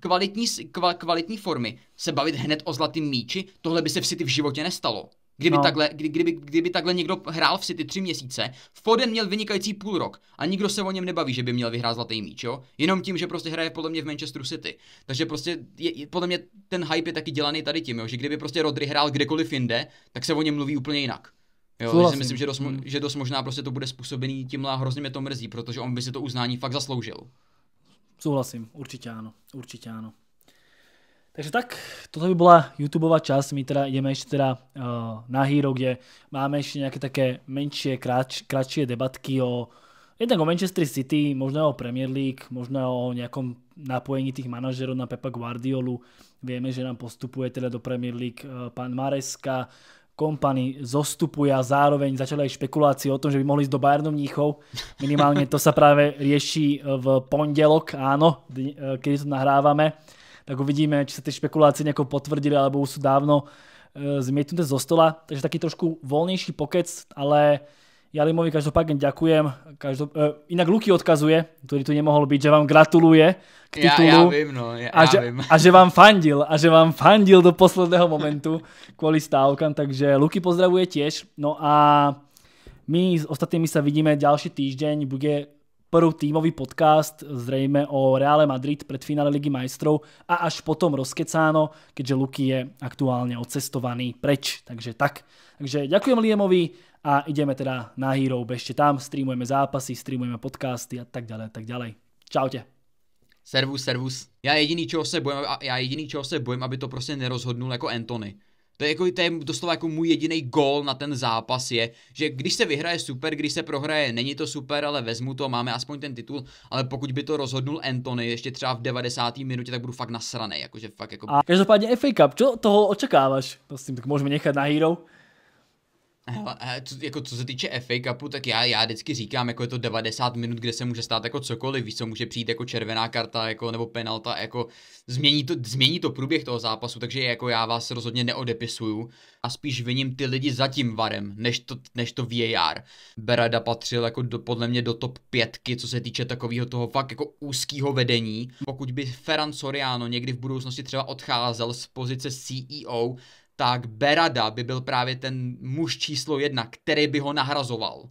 kvalitní, kva, kvalitní formy se bavit hned o zlatým míči, tohle by se v City v životě nestalo. Kdyby, no. takhle, kdy, kdyby, kdyby takhle někdo hrál v City tři měsíce, Foden měl vynikající půl rok a nikdo se o něm nebaví, že by měl vyhrát zlatý míč, jo? Jenom tím, že prostě hraje podle mě v Manchesteru City. Takže prostě je, je, podle mě ten hype je taky dělaný tady tím, jo? že kdyby prostě Rodri hrál kdekoliv jinde, tak se o něm mluví úplně jinak. Jo, Souhlasím. si myslím, že dost, hmm. že dost možná prostě to bude způsobený tímhle a hrozně mě to mrzí, protože on by si to uznání fakt zasloužil. Souhlasím, určitě ano, určitě ano. Takže tak, toto by byla YouTubeová část, my teda ideme ešte teda uh, na Hero, kde máme ešte nejaké také menšie, kratší kratšie debatky o jednak o Manchester City, možno o Premier League, možno o nejakom napojení tých manažerov na Pepa Guardiolu. Vieme, že nám postupuje teda do Premier League uh, eh, pán Mareska, kompany zostupuje a zároveň začali aj špekulácie o tom, že by mohli ísť do Bayernu Mníchov. Minimálne to sa práve rieši eh, v pondelok, áno, kedy to nahrávame tak uvidíme, či sa tie špekulácie nejako potvrdili, alebo už sú dávno e, eh, zmietnuté zo stola. Takže taký trošku voľnejší pokec, ale Jalimovi každopádne ďakujem. Každop... E, eh, inak Luky odkazuje, ktorý tu nemohol byť, že vám gratuluje k titulu. Ja, ja vím, no, ja, a, že, ja vím. a že vám fandil, a že vám fandil do posledného momentu kvôli stávkam, takže Luky pozdravuje tiež. No a my s ostatnými sa vidíme ďalší týždeň, bude prv tímový podcast zrejme o Reále Madrid pred finále Ligy majstrov a až potom rozkecáno, keďže Luky je aktuálne odcestovaný preč. Takže tak. Takže ďakujem Liemovi a ideme teda na Hero. Bežte tam, streamujeme zápasy, streamujeme podcasty a tak ďalej, tak ďalej. Čaute. Servus, servus. Já jediný, čeho se bojím, já jediný, čeho se bojím, aby to prostě nerozhodnul jako Anthony. To je, jako, to je doslova jako můj jediný gól na ten zápas je, že když se vyhraje super, když se prohraje, není to super, ale vezmu to, máme aspoň ten titul, ale pokud by to rozhodnul Anthony ještě třeba v 90. minutě, tak budu fakt nasranej, jakože fakt jako... A každopádně FA Cup, čo toho očekáváš? No s tím tak můžeme nechat na hero. Hele, no. co, jako co se týče FA Cupu, tak já, já vždycky říkám, jako je to 90 minut, kde se může stát jako cokoliv, víš, co může přijít jako červená karta, jako nebo penalta, jako změní to, změní to průběh toho zápasu, takže jako já vás rozhodně neodepisuju a spíš viním ty lidi za tím varem, než to, než to VAR. Berada patřil jako do, podle mě do top pětky, co se týče takového toho fakt jako úzkého vedení. Pokud by Ferran Soriano někdy v budoucnosti třeba odcházel z pozice CEO, tak Berada by byl právě ten muž číslo jedna, který by ho nahrazoval.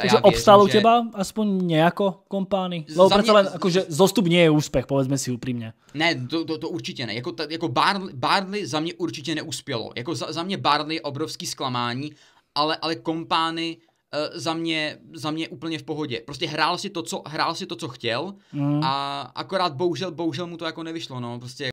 A já u že... teba aspoň nějako kompány? Lebo mě... len, akože zostup nie je úspěch, povedzme si upřímně. Ne, to, to, to určitě ne. Jako, ta, jako Barley, Barley za mě určitě neuspělo. Jako za, za mě Barley obrovský zklamání, ale, ale kompány uh, za mě, za mě úplně v pohodě. Prostě hrál si to, co, hrál si to, co chtěl mm. a akorát bohužel, bohužel mu to jako nevyšlo, no. Prostě